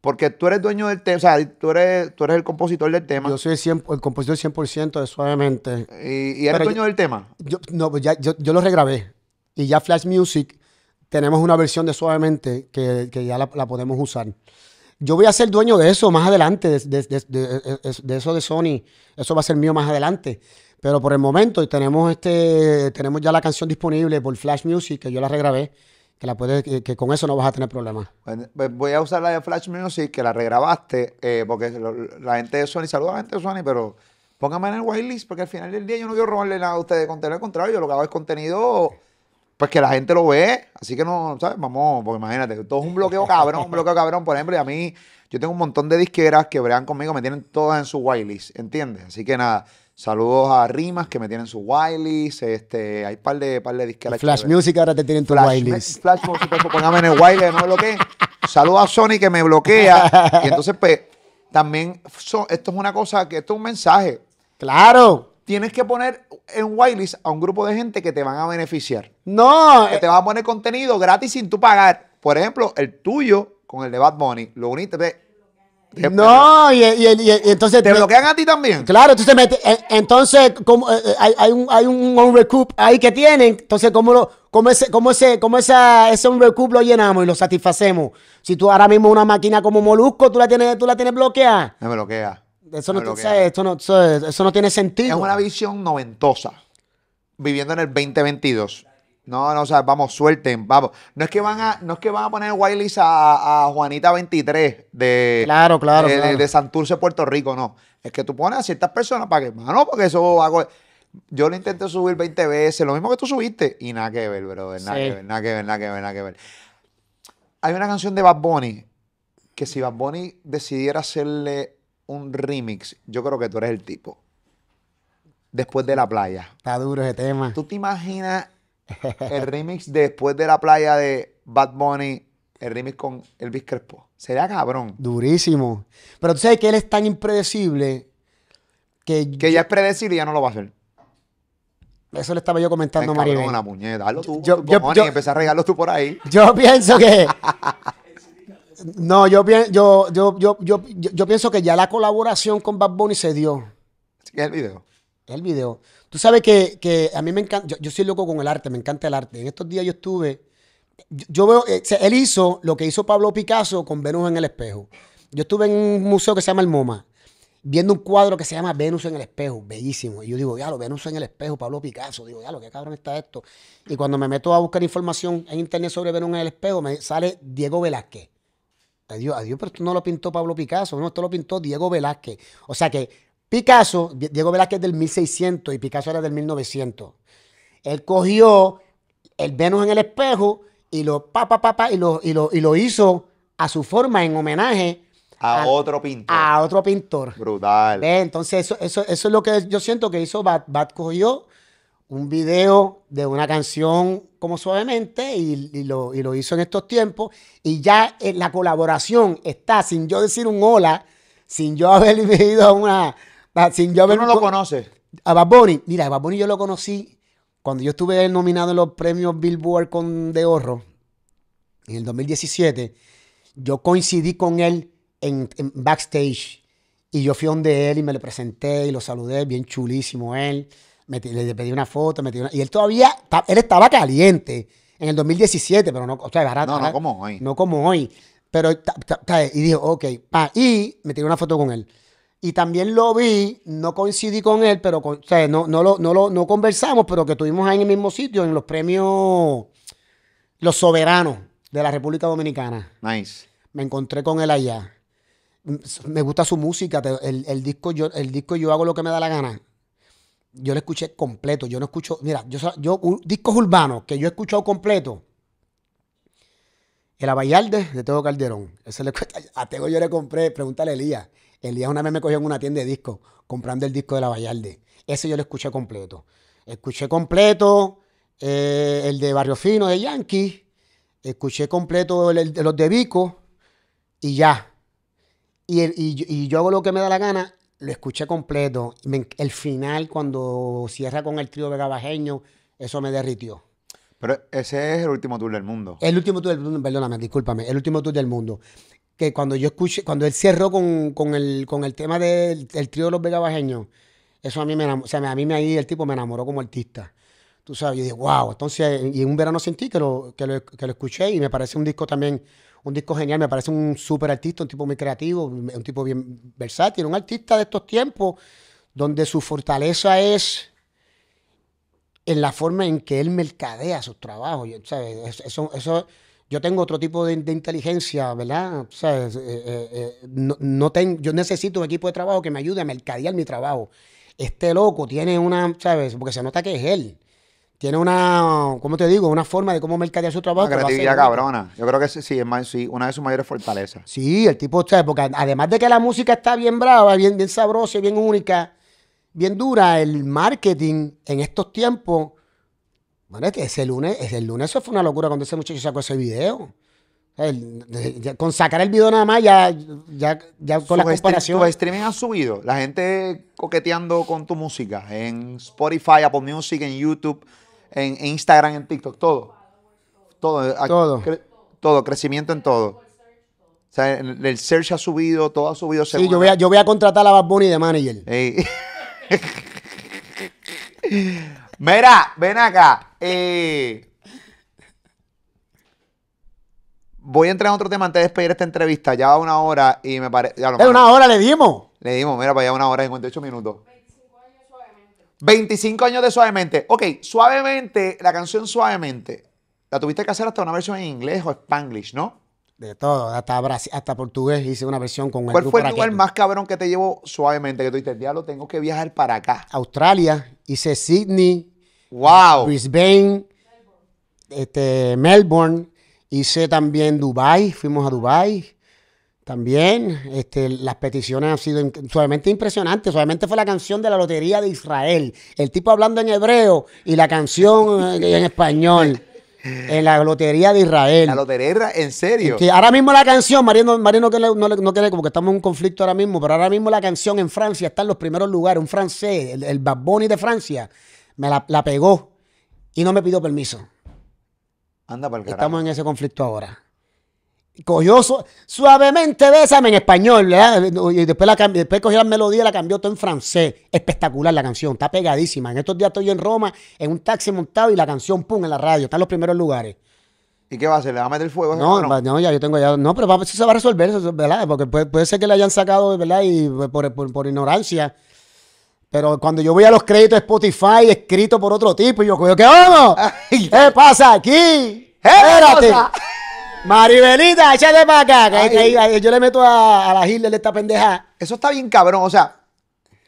porque tú eres dueño del tema, o sea, tú eres, tú eres el compositor del tema. Yo soy el, 100, el compositor 100% de Suavemente. ¿Y, eres dueño del tema? Yo, no, pues, ya, yo lo regrabé. Y ya Flash Music tenemos una versión de Suavemente que, que ya la, podemos usar. Yo voy a ser dueño de eso más adelante, de, de, de, eso de Sony. Eso va a ser mío más adelante. Pero por el momento tenemos, este, tenemos ya la canción disponible por Flash Music, que yo la regrabé, que, la puedes, que, con eso no vas a tener problemas. Pues voy a usar la de Flash Music, que la regrabaste, eh, porque la gente de Sony, saluda a la gente de Sony, pero póngame en el whitelist, porque al final del día yo no quiero robarle nada a ustedes de contenido, al contrario, yo lo que hago es contenido pues que la gente lo ve, así que no, ¿sabes? Vamos, pues imagínate, todo es un bloqueo cabrón, un bloqueo cabrón, por ejemplo, y a mí, yo tengo un montón de disqueras que bregan conmigo, me tienen todas en su wireless, ¿entiendes? Así que nada, saludos a Rimas que me tienen su wireless, este, hay un par de, par de disqueras. Flash Music ahora te tienen tu Flash, Flash Music, pues, póngame en el whitelist, no me bloqueen. Saludos a Sony que me bloquea, y entonces, pues, también, esto es una cosa, que esto es un mensaje. ¡Claro! Tienes que poner en Wireless a un grupo de gente que te van a beneficiar. No. Que te van a poner contenido gratis sin tú pagar. Por ejemplo, el tuyo con el de Bad money Lo uniste. no, y, entonces... ¿Te bloquean a ti también? Claro, entonces, metes entonces como, eh, eh, hay, un, hay ahí que tienen, entonces ¿cómo, lo, cómo ese, cómo ese, esa, ese lo llenamos y lo satisfacemos? Si tú ahora mismo una máquina como Molusco, tú la tienes, tú la tienes bloqueada. Me bloquea. Eso no, tiene sentido. Es una visión noventosa, viviendo en el 2022. No, no, o sea, vamos, suelten, vamos. No es que van a, no es que van a poner wireless a, Juanita 23 de, claro, claro, de, de, Santurce, Puerto Rico, no. Es que tú pones a ciertas personas para que, no, porque eso hago. Yo lo intenté subir 20 veces, lo mismo que tú subiste, y nada que ver, brother, nada que ver, nada que ver, nada que ver. Hay una canción de Bad Bunny que si Bad Bunny decidiera hacerle un remix, yo creo que tú eres el tipo. Después de la playa. Está duro ese tema. ¿Tú te imaginas el remix después de la playa de Bad Bunny, el remix con Elvis Crespo? Sería cabrón. Durísimo. Pero tú sabes que él es tan impredecible que... Que ya es predecible y ya no lo va a hacer. Eso le estaba yo comentando a Maribel. una puñeta. Hazlo tú. Yo, yo, a regalo tú por ahí. Yo pienso que... No, yo, yo, yo, yo, pienso que ya la colaboración con Bad Bunny se dio. Es el video. El video. Tú sabes que, a mí me encanta, yo, soy loco con el arte, me encanta el arte. En estos días yo estuve, yo, veo, eh, él hizo lo que hizo Pablo Picasso con Venus en el espejo. Yo estuve en un museo que se llama el MoMA, viendo un cuadro que se llama Venus en el espejo, bellísimo. Y yo digo, ya lo, Venus en el espejo, Pablo Picasso. Digo, ya lo, que cabrón está esto. Y cuando me meto a buscar información en internet sobre Venus en el espejo, me sale Diego Velázquez. Adiós, adiós, pero esto no lo pintó Pablo Picasso, no, esto lo pintó Diego Velázquez. O sea que Picasso, Diego Velázquez del 1600 y Picasso era del 1900. Él cogió el Venus en el espejo y lo, y lo, y lo, y lo hizo a su forma en homenaje a, otro pintor. A otro pintor. Brutal. Entonces, eso, eso, es lo que yo siento que hizo Bat. Bat cogió un video de una canción como suavemente y, lo, hizo en estos tiempos y ya eh, la colaboración está sin yo decir un hola, sin yo haber vivido una... Sin yo no lo conoce? A Bad Mira, a Baboni yo lo conocí cuando yo estuve nominado en los premios Billboard con De Oro en el 2017. Yo coincidí con él en, backstage y yo fui donde él y me le presenté y lo saludé, bien chulísimo él le pedí una foto, me y él todavía, él estaba caliente en el 2017, pero no, o sea, No, como hoy. No como hoy. Pero, y dijo, ok, y me tiré una foto con él. Y también lo vi, no coincidí con él, pero no, no, lo, no, lo, no conversamos, pero que estuvimos ahí en el mismo sitio, en los premios Los Soberanos de la República Dominicana. Nice. Me encontré con él allá. Mm, me gusta su música, el, el disco yo, el disco yo hago lo que me da la gana yo lo escuché completo. Yo no escucho, mira, yo, yo discos urbanos que yo he escuchado completo. El Abayalde de Teo Calderón. Ese le a Tego yo le compré, pregúntale a Elías. Elías una vez me cogió en una tienda de discos comprando el disco de la Bayalde. Ese yo lo escuché completo. Escuché completo eh, el de Barrio Fino de Yankee. Escuché completo el, de los de Vico y ya. Y, y yo hago lo que me da la gana lo escuché completo. el final, cuando cierra con el trío vegabajeño, eso me derritió. Pero ese es el último tour del mundo. El último tour del mundo, perdóname, discúlpame, el último tour del mundo. Que cuando yo escuché, cuando él cerró con, con el, con el tema del, trío de los vegabajeños, eso a mí me enamoró, o sea, a mí me, ahí el tipo me enamoró como artista. Tú sabes, yo dije, wow, entonces, y en un verano sentí que lo, que lo, que lo escuché y me parece un disco también un disco genial, me parece un súper artista, un tipo muy creativo, un tipo bien versátil, un artista de estos tiempos donde su fortaleza es en la forma en que él mercadea sus trabajos. Eso, eso, yo tengo otro tipo de, inteligencia, ¿verdad? Eh, eh, eh, no tengo, yo necesito un equipo de trabajo que me ayude a mercadear mi trabajo. Este loco tiene una, ¿sabes? Porque se nota que es él tiene una, ¿cómo te digo? Una forma de cómo mercadear su trabajo. Una creatividad cabrona. Yo creo que sí, es más, sí, una de sus mayores fortalezas. Sí, el tipo, porque además de que la música está bien brava, bien, bien sabrosa, bien única, bien dura, el marketing en estos tiempos, bueno, es que ese lunes, el lunes eso fue una locura cuando ese muchacho sacó ese video. con sacar el video nada más, ya, ya, ya con la comparación. Los streaming ha subido. La gente coqueteando con tu música en Spotify, Apple Music, en YouTube en, Instagram, en TikTok, todo. Todo. todo. todo, crecimiento en todo. O sea, el, search ha subido, todo ha subido. Sí, yo voy, a, yo a contratar a Bad Bunny de manager. Mira, ven acá. Eh. voy a entrar en otro tema antes de despedir esta entrevista. Ya va una hora y me parece. Es una hora, le dimos. Le dimos, mira, para allá una hora y 58 minutos. 25 años de Suavemente. Ok, Suavemente, la canción Suavemente, la tuviste que hacer hasta una versión en inglés o spanglish, ¿no? De todo, hasta, hasta portugués hice una versión con el ¿Cuál fue el más cabrón que te llevó Suavemente? Que tú dices, diablo, tengo que viajar para acá. Australia, hice Sydney. Wow. Brisbane, este, Melbourne. Hice también Dubai, fuimos a Dubai. También este, las peticiones han sido suavemente impresionantes. suavemente fue la canción de la Lotería de Israel. El tipo hablando en hebreo y la canción eh, en español. En la Lotería de Israel. La Lotería en serio. Que ahora mismo la canción, marino que no, no, no quiere, como que estamos en un conflicto ahora mismo, pero ahora mismo la canción en Francia está en los primeros lugares. Un francés, el, baboni de Francia, me la, pegó y no me pidió permiso. Anda para el Estamos en ese conflicto ahora cogió suavemente bésame en español, ¿verdad? Y después, la, después cogió la melodía, la cambió todo en francés. Espectacular la canción, está pegadísima. En estos días estoy en Roma, en un taxi montado y la canción, pum, en la radio, está en los primeros lugares. ¿Y qué va a hacer? ¿Le va a meter fuego? No, no? no ya yo tengo ya. No, pero eso se va a resolver, ¿verdad? Porque puede, ser que le hayan sacado, ¿verdad? Y por, ignorancia. Pero cuando yo voy a los créditos de Spotify escrito por otro tipo, y yo digo, ¿qué ¡vamos! ¿Qué pasa aquí? ¡Espérate! Maribelita, échate para acá. yo le meto a, la Hilde de esta pendeja. Eso está bien cabrón. O sea,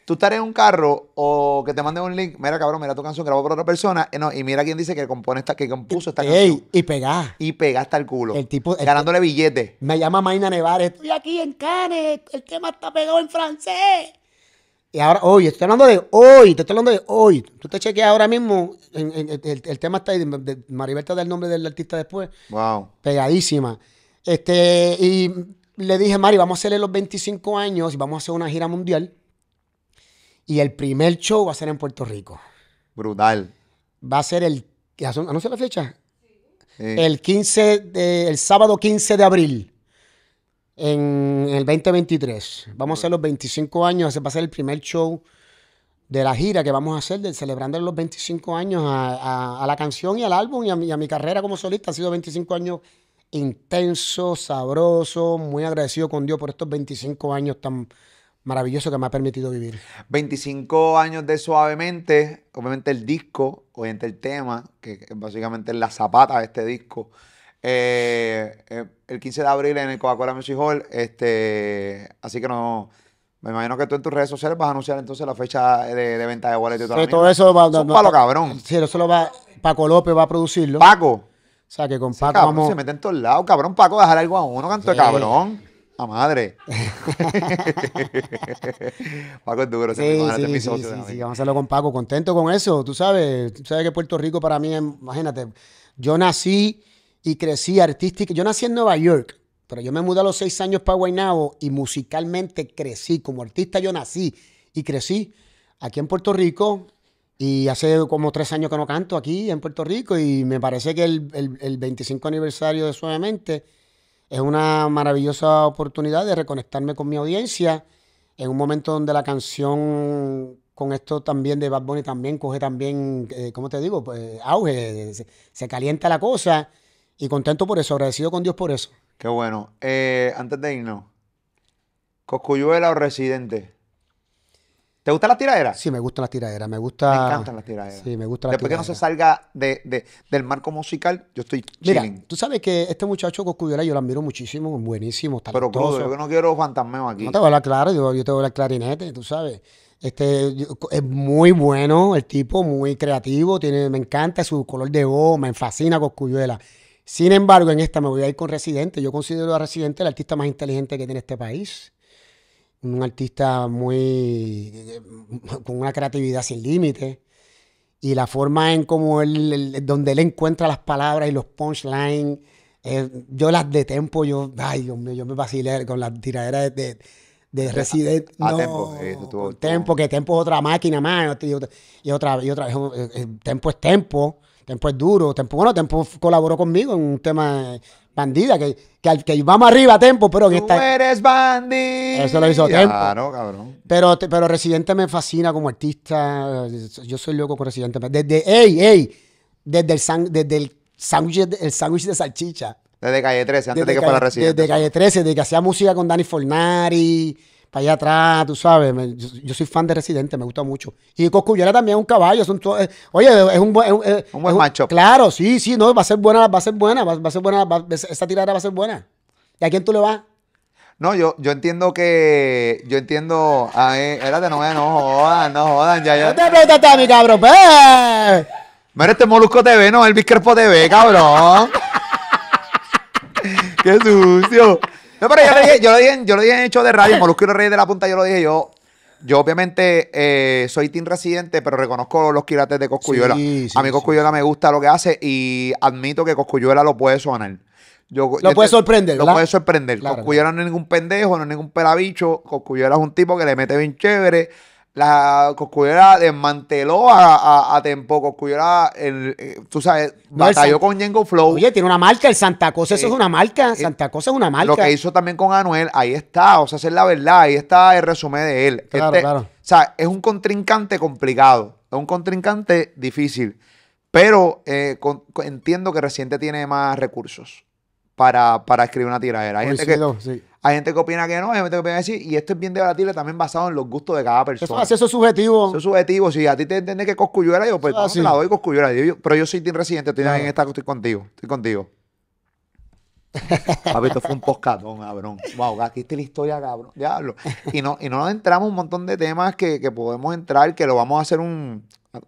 tú estar en un carro o que te manden un link. Mira, cabrón, mira tu canción grabó por otra persona. Eh, no, y mira quién dice que, compone esta, que compuso esta canción. y pegá. Y pegaste el culo. El tipo- ganándole billetes. Me llama Maina Nevares. Estoy aquí en Cannes. El tema está pegado en francés. Y ahora, hoy, estoy hablando de hoy, te estoy hablando de hoy. Tú te chequeas ahora mismo, el, tema está ahí, de Maribel te da el nombre del artista después. Wow. Pegadísima. Este, y le dije, Mari, vamos a hacerle los 25 años y vamos a hacer una gira mundial. Y el primer show va a ser en Puerto Rico. Brutal. Va a ser el. ¿Anuncia la fecha? Sí. El 15 el sábado 15 de abril en el 2023. Vamos a hacer los 25 años, ese va a ser el primer show de la gira que vamos a hacer, celebrando los 25 años a, la canción y al álbum y a, mi carrera como solista. Ha sido 25 años intensos, sabrosos, muy agradecido con Dios por estos 25 años tan maravillosos que me ha permitido vivir. 25 años de suavemente, obviamente el disco, obviamente el tema, que básicamente es la zapata de este disco. Eh, eh, el 15 de abril en el Coca-Cola Music Hall. Este, así que no. Me imagino que tú en tus redes sociales vas a anunciar entonces la fecha de, venta de boletos y todo, eso. Va, palo, cabrón. eso va. Paco López va a producirlo. Paco. O sea que con Paco. se mete en todos lados, cabrón. Paco, dejar algo a uno, canto de cabrón. A madre. Paco es duro, este sí, sí, sí, sí, vamos a hacerlo con Paco. Contento con eso, tú sabes. Tú sabes que Puerto Rico para mí, imagínate, yo nací y crecí artística. Yo nací en Nueva York, pero yo me mudé a los seis años para Guaynabo y musicalmente crecí. Como artista yo nací y crecí aquí en Puerto Rico y hace como tres años que no canto aquí en Puerto Rico y me parece que el, el, el 25 aniversario de Suavemente es una maravillosa oportunidad de reconectarme con mi audiencia en un momento donde la canción con esto también de Bad Bunny también coge también, como eh, ¿cómo te digo? Pues auge, se calienta la cosa. Y contento por eso, agradecido con Dios por eso. Qué bueno. Eh, antes de irnos, ¿Coscuyuela o Residente? ¿Te gustan las tiraderas? Sí, me gustan las tiraderas. Me gusta. Me encantan las tiraderas. Sí, me Después que no se salga del marco musical, yo estoy Mira, tú sabes que este muchacho Coscuyuela yo lo admiro muchísimo, buenísimo, Pero todo yo no quiero fantasmeo aquí. No te voy a hablar claro, yo, te voy a hablar clarinete, tú sabes. Este, es muy bueno el tipo, muy creativo, tiene, me encanta su color de voz, me fascina Coscuyuela. Sin embargo, en esta me voy a ir con Residente. Yo considero a Residente el artista más inteligente que tiene este país. Un artista muy. Eh, con una creatividad sin límite. Y la forma en cómo él, donde él encuentra las palabras y los punchlines, eh, yo las de tempo, yo, ay Dios mío, yo me vacilé con las tiraderas de, de Resident eh, Tempo, que Tempo es otra máquina más y otra y otra, Tempo es Tempo Tempo es duro. Tempo, bueno, Tempo colaboró conmigo en un tema bandida, que, que, vamos arriba a Tempo, pero que está... Tú eres bandido. Eso lo hizo Tempo. Claro, cabrón. Pero, pero Residente me fascina como artista. Yo soy loco con Residente. Desde, ey, ey, desde el desde el sándwich, el de salchicha. Desde calle 13, antes de que fuera Residente. Desde calle 13, desde que hacía música con Dani Fornari para allá atrás, tú sabes. yo, soy fan de Residente, me gusta mucho. Y Coscullera también es un caballo. Son eh, oye, es un buen. Eh, macho. Claro, sí, sí, no, va a ser buena, va a ser buena, va, a ser buena, esa tirada va a ser buena. ¿Y a quién tú le vas? No, yo, yo entiendo que. Yo entiendo. era espérate, no, no jodan, no jodan, ya, ya. No te preguntaste a mi cabrón, pues. este Molusco TV, no, el te TV, cabrón. Qué sucio. No, pero yo lo dije, yo lo dije, en hecho de radio, Molusco y los Reyes de la Punta, yo lo dije, yo yo obviamente eh, soy team residente, pero reconozco los quilates de Coscuyuela. a mí Coscuyuela me gusta lo que hace y admito que Coscuyuela lo puede sonar. Yo, lo este, puede sorprender, Lo puede sorprender. Coscuyuela no es ningún pendejo, no es ningún pelabicho. Coscuyuela es un tipo que le mete bien chévere la Coscuyera desmanteló a, a, Tempo. Coscuyola, el, eh, tú sabes, batalló con Django Flow. Oye, tiene una marca, el Santa Cosa, eso es eh, una marca. Eh, Santa Cosa es una marca. Lo que hizo también con Anuel, ahí está, o sea, es la verdad, ahí está el resumen de él. Claro, este, claro. O sea, es un contrincante complicado, es un contrincante difícil, pero entiendo que Reciente tiene más recursos para, escribir una tiradera. Hay hay gente que opina que no, hay gente que opina que sí. Y esto es bien debatible también basado en los gustos de cada persona. Eso, eso es subjetivo. Eso es subjetivo. Si a ti te entiendes que coscuyuela, yo pues no la doy coscuyuela. Yo, pero yo soy team residente, estoy en esta, estoy contigo, estoy contigo. Papi, esto fue un poscatón, cabrón. Wow, aquí está la historia, cabrón. Diablo. Y no, y no entramos un montón de temas que, que podemos entrar, que lo vamos a hacer un,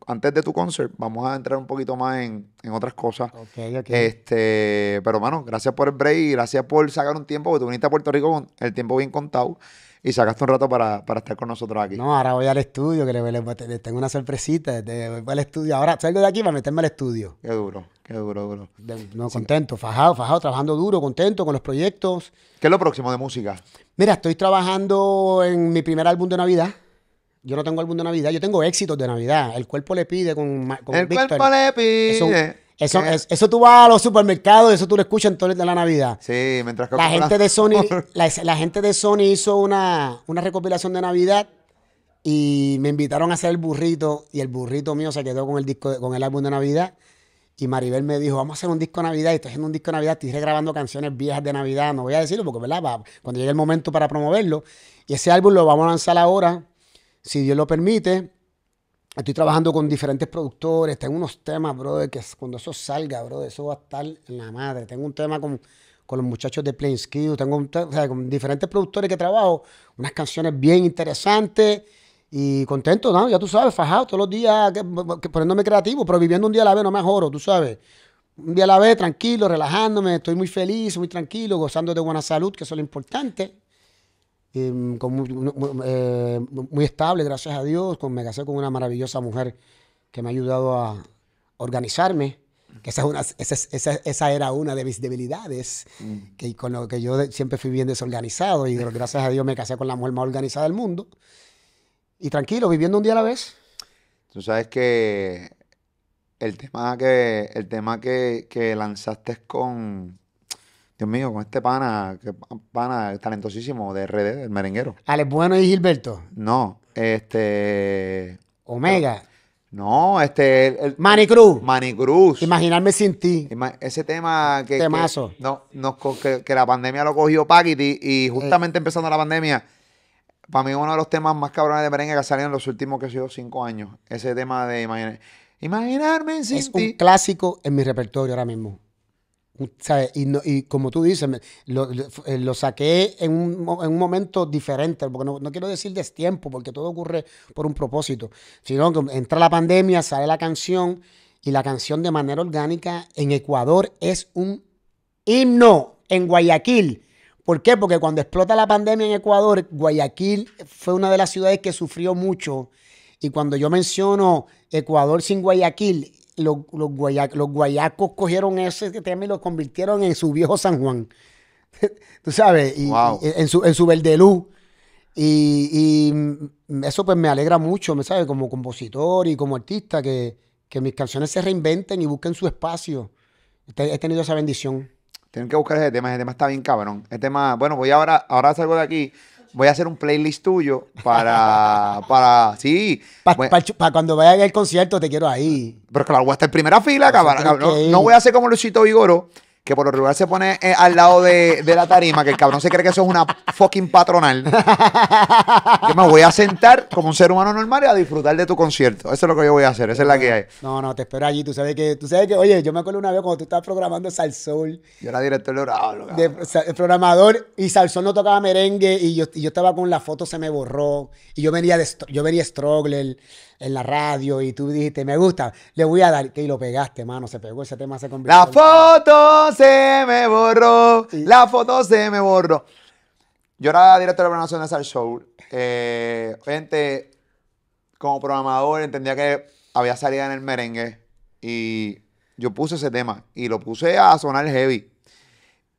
antes de tu concert, vamos a entrar un poquito más en, otras cosas. Okay, okay. Este, pero bueno, gracias por el break y gracias por sacar un tiempo, porque tú viniste a Puerto Rico con el tiempo bien contado y sacaste un rato para, estar con nosotros aquí. No, ahora voy al estudio, que le, tengo una sorpresita, voy al estudio. Ahora salgo de aquí para meterme al estudio. Qué duro, qué duro, duro. no, contento, fajado, fajado, trabajando duro, contento con los proyectos. ¿Qué es lo próximo de música? Mira, estoy trabajando en mi primer álbum de Navidad. Yo no tengo álbum de Navidad, yo tengo éxitos de Navidad. El cuerpo le pide con, con El cuerpo le pide. Eso, eso, tú vas a los supermercados, eso tú lo escuchas en todo el de la Navidad. Sí, mientras que... La gente de Sony, la, gente de Sony hizo una, una recopilación de Navidad y me invitaron a hacer el burrito y el burrito mío se quedó con el disco, con el álbum de Navidad. Y Maribel me dijo, vamos a hacer un disco de Navidad. Y estoy haciendo un disco de Navidad, estoy grabando canciones viejas de Navidad. No voy a decirlo porque, ¿verdad? cuando llegue el momento para promoverlo. Y ese álbum lo vamos a lanzar ahora si Dios lo permite, estoy trabajando con diferentes productores, tengo unos temas, brother, que cuando eso salga, brother, eso va a estar en la madre. Tengo un tema con, con los muchachos de Kids. tengo un o con diferentes productores que trabajo, unas canciones bien interesantes y contento, ¿no? Ya tú sabes, fajado todos los días, que, poniéndome creativo, pero viviendo un día a la vez, no me joro, tú sabes. Un día a la vez, tranquilo, relajándome, estoy muy feliz, muy tranquilo, gozando de buena salud, que eso es lo importante. Em, con eh, muy, estable, gracias a Dios. Con, me casé con una maravillosa mujer que me ha ayudado a organizarme. Que esa, es esa, era una de mis debilidades, mm. que con lo que yo siempre fui bien desorganizado y gracias a Dios me casé con la mujer más organizada del mundo. Y tranquilo, viviendo un día a la vez. Tú sabes que el tema que, el tema que lanzaste con, Dios mío, con este pana, que pana talentosísimo de RD, el merenguero. Alex Bueno y Gilberto. No, este. Omega. no, este. El, Cruz? Manicruz. Cruz. Imaginarme sin ti. ese tema que. Temazo. Que, no, que, la pandemia lo cogió Paquiti y, eh. justamente empezando la pandemia, para mí uno de los temas más cabrones de merengue que ha salido en los últimos, que ha sido cinco años. Ese tema de imaginar. Imaginarme sin ti. Es un clásico en mi repertorio ahora mismo. Y, como tú dices, eh, lo, saqué en un, momento diferente, porque no, no, quiero decir destiempo, porque todo ocurre por un propósito, sino que entra la pandemia, sale la canción, y la canción de manera orgánica en Ecuador es un himno en Guayaquil. ¿Por qué? Porque cuando explota la pandemia en Ecuador, Guayaquil fue una de las ciudades que sufrió mucho. Y cuando yo menciono Ecuador sin Guayaquil, los, los, guayacos, los guayacos cogieron ese tema y lo convirtieron en su viejo San Juan. Tú sabes, y, en, su, en su verdelú. Y, y, mm, eso pues me alegra mucho, ¿me sabes? Como compositor y como artista, que, que mis canciones se reinventen y busquen su espacio. He tenido esa bendición. Tienen que buscar ese tema, ese tema está bien cabrón. el este tema, bueno, voy ahora, ahora salgo de aquí voy a hacer un playlist tuyo para, para, sí. Para cuando vaya al concierto te quiero ahí. Pero claro, voy a estar en primera fila, cabrón. No, voy a hacer como Luisito Vigoro, que por lo regular se pone eh, al lado de, la tarima, que el cabrón se cree que eso es una fucking patronal. Yo me voy a sentar como un ser humano normal y a disfrutar de tu concierto. Eso es lo que yo voy a hacer, esa es la que hay. No, no, te espero allí. Tú sabes que, tú sabes que oye, yo me acuerdo una vez cuando tú estabas programando Salsol. Yo era director de Orado. el programador y Salsol no tocaba merengue y yo, estaba con la foto, se me borró. Y yo venía, de, yo venía Strogler en la radio y tú dijiste, me gusta, le voy a dar, que y lo pegaste, mano, se pegó, ese tema se convirtió. La foto se me borró, la foto se me borró. Yo era director de programación de Show. Eh, gente, como programador, entendía que había salida en el merengue y yo puse ese tema y lo puse a sonar heavy.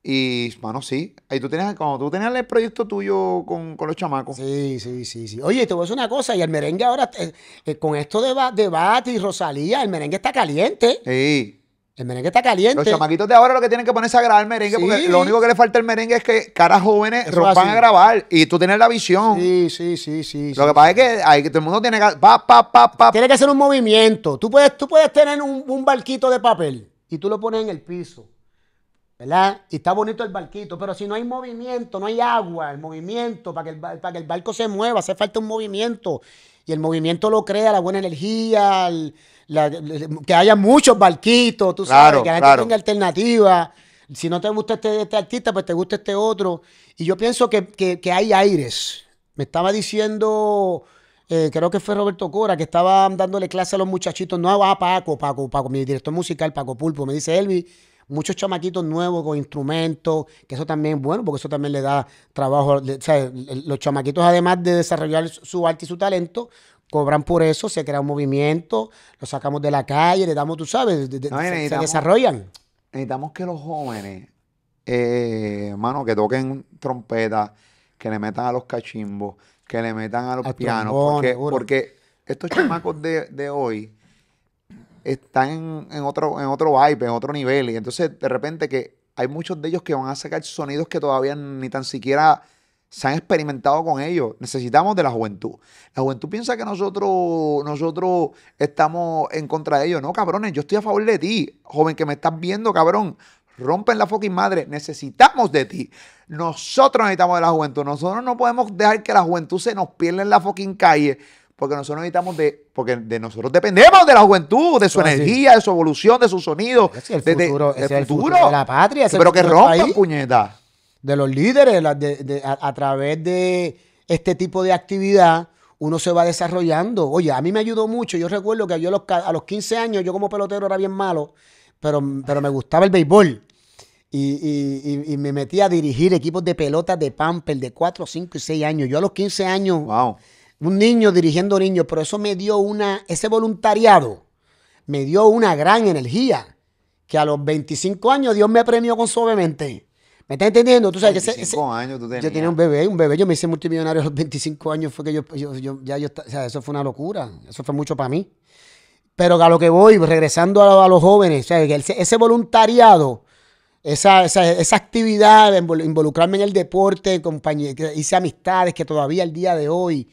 Y, mano, sí. Ahí tú tenías, cuando tú tenías el proyecto tuyo con, los chamacos. Sí, sí, sí, sí. Oye, te voy a decir una cosa, y el merengue ahora, eh, eh, con esto de debate y Rosalía, el merengue está caliente. Sí. El merengue está caliente. Los chamaquitos de ahora lo que tienen que ponerse a grabar el merengue, porque lo único que le falta al merengue es que caras jóvenes rompan a grabar y tú tienes la visión. Sí, sí, sí, sí. Lo que pasa es que todo el mundo tiene que. Pa, Tiene que hacer un movimiento. Tú puedes, tú puedes tener un, un barquito de papel y tú lo pones en el piso ¿verdad? Y está bonito el barquito, pero si no hay movimiento, no hay agua, el movimiento, para que el, para que el barco se mueva, hace falta un movimiento. Y el movimiento lo crea la buena energía, que haya muchos barquitos, tú sabes, que la gente tenga alternativa Si no te gusta este, este, artista, pues te gusta este otro. Y yo pienso que, hay aires. Me estaba diciendo... Eh, creo que fue Roberto Cora, que estaba dándole clase a los muchachitos. No, a ah, Paco, Paco, mi director musical, Paco Pulpo. Me dice, Elvi, muchos chamaquitos nuevos con instrumentos, que eso también es bueno, porque eso también le da trabajo. o sea, los chamaquitos, además de desarrollar su arte y su talento, cobran por eso, se crea un movimiento, lo sacamos de la calle, le damos, tú sabes, se, desarrollan. Necesitamos que los jóvenes, hermano, eh, que toquen trompeta, que le metan a los cachimbos, que le metan a los pianos, porque, porque, estos chamacos de, de hoy están en, otro, en otro vibe, en otro nivel. Y entonces, de repente, que hay muchos de ellos que van a sacar sonidos que todavía ni tan siquiera se han experimentado con ellos. Necesitamos de la juventud. La juventud piensa que nosotros, nosotros estamos en contra de ellos. No, cabrones, yo estoy a favor de ti, joven que me estás viendo, cabrón. Rompen la fucking madre. Necesitamos de ti. Nosotros necesitamos de la juventud. Nosotros no podemos dejar que la juventud se nos pierda en la fucking calle porque nosotros necesitamos de, porque de nosotros dependemos de la juventud, de su energía, de su evolución, de su sonido. Es el futuro, el futuro, de la patria. pero que rompan puñeta De los líderes, a, través de este tipo de actividad, uno se va desarrollando. Oye, a mí me ayudó mucho. Yo recuerdo que yo a los, 15 años, yo como pelotero era bien malo, pero, pero me gustaba el béisbol. Y, me metí a dirigir equipos de pelotas de Pamper de 4, 5 y 6 años. Yo a los 15 años. Wow un niño dirigiendo niños, pero eso me dio una, ese voluntariado me dio una gran energía que a los 25 años Dios me premió con suavemente. ¿Me estás entendiendo? Tú sabes 25 que años tú tenías. Yo tenía un bebé, un bebé. Yo me hice multimillonario a los 25 años. Fue que yo, yo, ya yo, o sea, eso fue una locura. Eso fue mucho para mí. Pero a lo que voy, regresando a, los jóvenes, o sea, ese, voluntariado, esa, esa, actividad, involucrarme en el deporte, compañía, hice amistades que todavía el día de hoy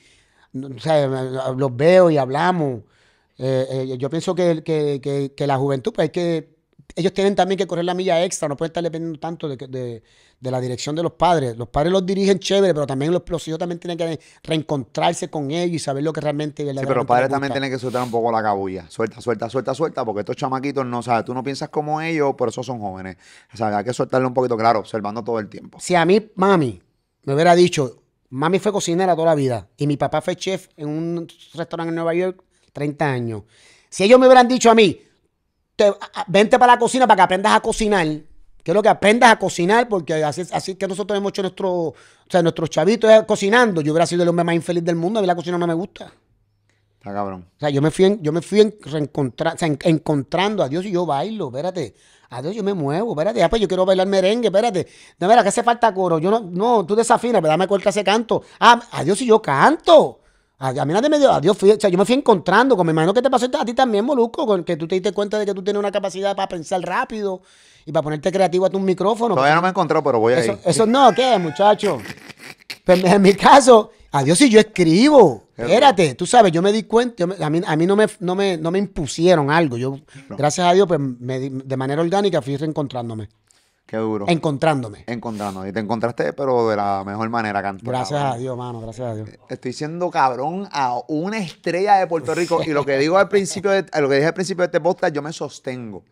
eh, los veo y hablamos. Eh, eh, yo pienso que, que, que, la juventud, pues hay que, ellos tienen también que correr la milla extra, no pueden estar dependiendo tanto de, la dirección de los padres. Los padres los dirigen chévere, pero también los, los hijos también tienen que reencontrarse con ellos y saber lo que realmente... Sí, pero los padres también tienen que soltar un poco la cabulla. Suelta, suelta, suelta, suelta, porque estos chamaquitos no, o tú no piensas como ellos, por eso son jóvenes. O sea, hay que soltarle un poquito, claro, observando todo el tiempo. Si a mí, mami, me hubiera dicho, Mami fue cocinera toda la vida y mi papá fue chef en un restaurante en Nueva York 30 años. Si ellos me hubieran dicho a mí, vente para la cocina para que aprendas a cocinar, lo que aprendas a cocinar porque así, así que nosotros hemos hecho nuestro, o sea, nuestros chavitos cocinando, yo hubiera sido el hombre más infeliz del mundo, a mí la cocina no me gusta. O sea, yo me fui, yo me fui encontrando a Dios y yo bailo, espérate. A Dios yo me muevo, espérate. Ah, pues yo quiero bailar merengue, espérate. No, mira, que hace falta coro. Yo no, no, tú desafinas, pero dame cuenta ese canto. Ah, a y yo canto. A, mí nadie me dio, yo me fui encontrando, con me imagino que te pasó a ti también, Molusco, que tú te diste cuenta de que tú tienes una capacidad para pensar rápido y para ponerte creativo a tu micrófono. Todavía no me encontró, pero voy a ir. Eso no, ¿qué, muchacho? Pues, en mi caso, a y yo escribo. Espérate, tú sabes, yo me di cuenta, a mí, no, me, no, no me impusieron algo. Yo, gracias a Dios, pues de manera orgánica fui reencontrándome. Qué duro. Encontrándome. Encontrándome. Y te encontraste, pero de la mejor manera, cantando. Gracias a Dios, mano, gracias a Dios. Estoy siendo cabrón a una estrella de Puerto Rico. y lo que digo al principio lo que dije al principio de este podcast, yo me sostengo.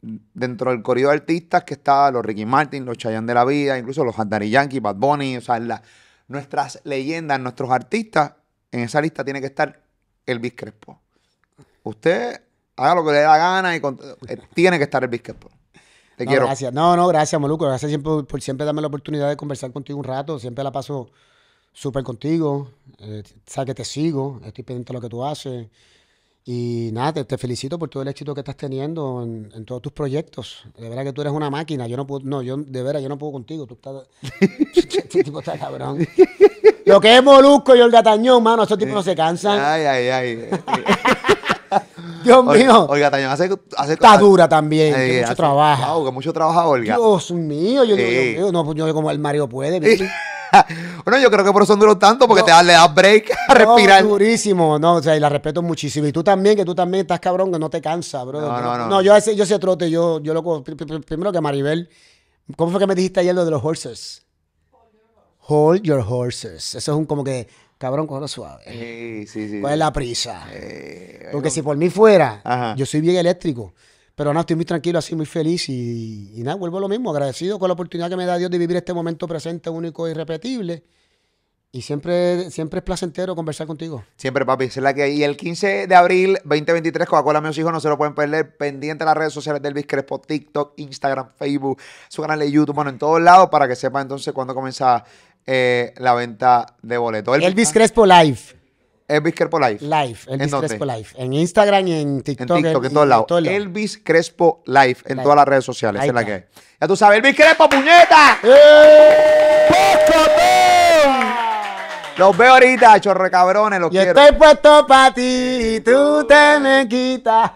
Dentro del corrido de artistas que está los Ricky Martin, los Chayanne de la vida, incluso los Haddari Yankee, Bad Bunny, o sea, la, nuestras leyendas, nuestros artistas, en esa lista tiene que estar Elvis Crespo. Usted haga lo que le dé la gana y eh, tiene que estar Elvis Crespo. Te quiero. Gracias. No, no, gracias, Moluco. Gracias por, siempre darme la oportunidad de conversar contigo un rato. Siempre la paso súper contigo. Eh, sabes que te sigo. Estoy pendiente de lo que tú haces. Y nada, te, felicito por todo el éxito que estás teniendo en, todos tus proyectos. De verdad que tú eres una máquina. Yo no puedo, no, yo de veras, yo no puedo contigo. Tú estás. este tipo está cabrón. Lo que es Molusco y el Tañón, mano, estos tipos no se cansan. Ay, ay, ay. Dios mío. oiga Tañón hace, Está dura también. mucho trabajo mucho Dios mío, yo, no, pues, yo como el Mario puede. bueno, yo creo que por eso duró tanto, porque te das, a break a no, respirar. durísimo, no, o sea, y la respeto muchísimo. Y tú también, que tú también estás cabrón, que no te cansa, bro. No, no, no. yo, sé, yo trote, yo, yo loco, primero que Maribel, ¿cómo fue que me dijiste ayer lo de los horses? Hold your horses. Eso es un como que cabrón, lo suave. Sí, sí, sí. la prisa? Porque si por mí fuera, yo soy bien eléctrico. Pero no, estoy muy tranquilo, así, muy feliz y, nada, vuelvo lo mismo, agradecido con la oportunidad que me da Dios de vivir este momento presente, único e irrepetible. Y siempre, siempre es placentero conversar contigo. Siempre, papi. Es que Y el 15 de abril 2023, Coca-Cola mis Hijos, no se lo pueden perder. Pendiente a las redes sociales del Crespo, TikTok, Instagram, Facebook, su canal de YouTube, bueno, en todos lados, para que sepa entonces cuándo comienza eh, la venta de boletos. Elvis, Crespo Live. Elvis Crespo Live. Live. Elvis ¿En Crespo Live. En Instagram y en TikTok. En TikTok, en, todos lados. Elvis Crespo Live en todas las redes sociales. Ya tú sabes, Elvis Crespo, puñeta. ¡Eh! Los veo ahorita, chorrecabrones, los quiero. Yo estoy puesto para ti y tú te me quitas.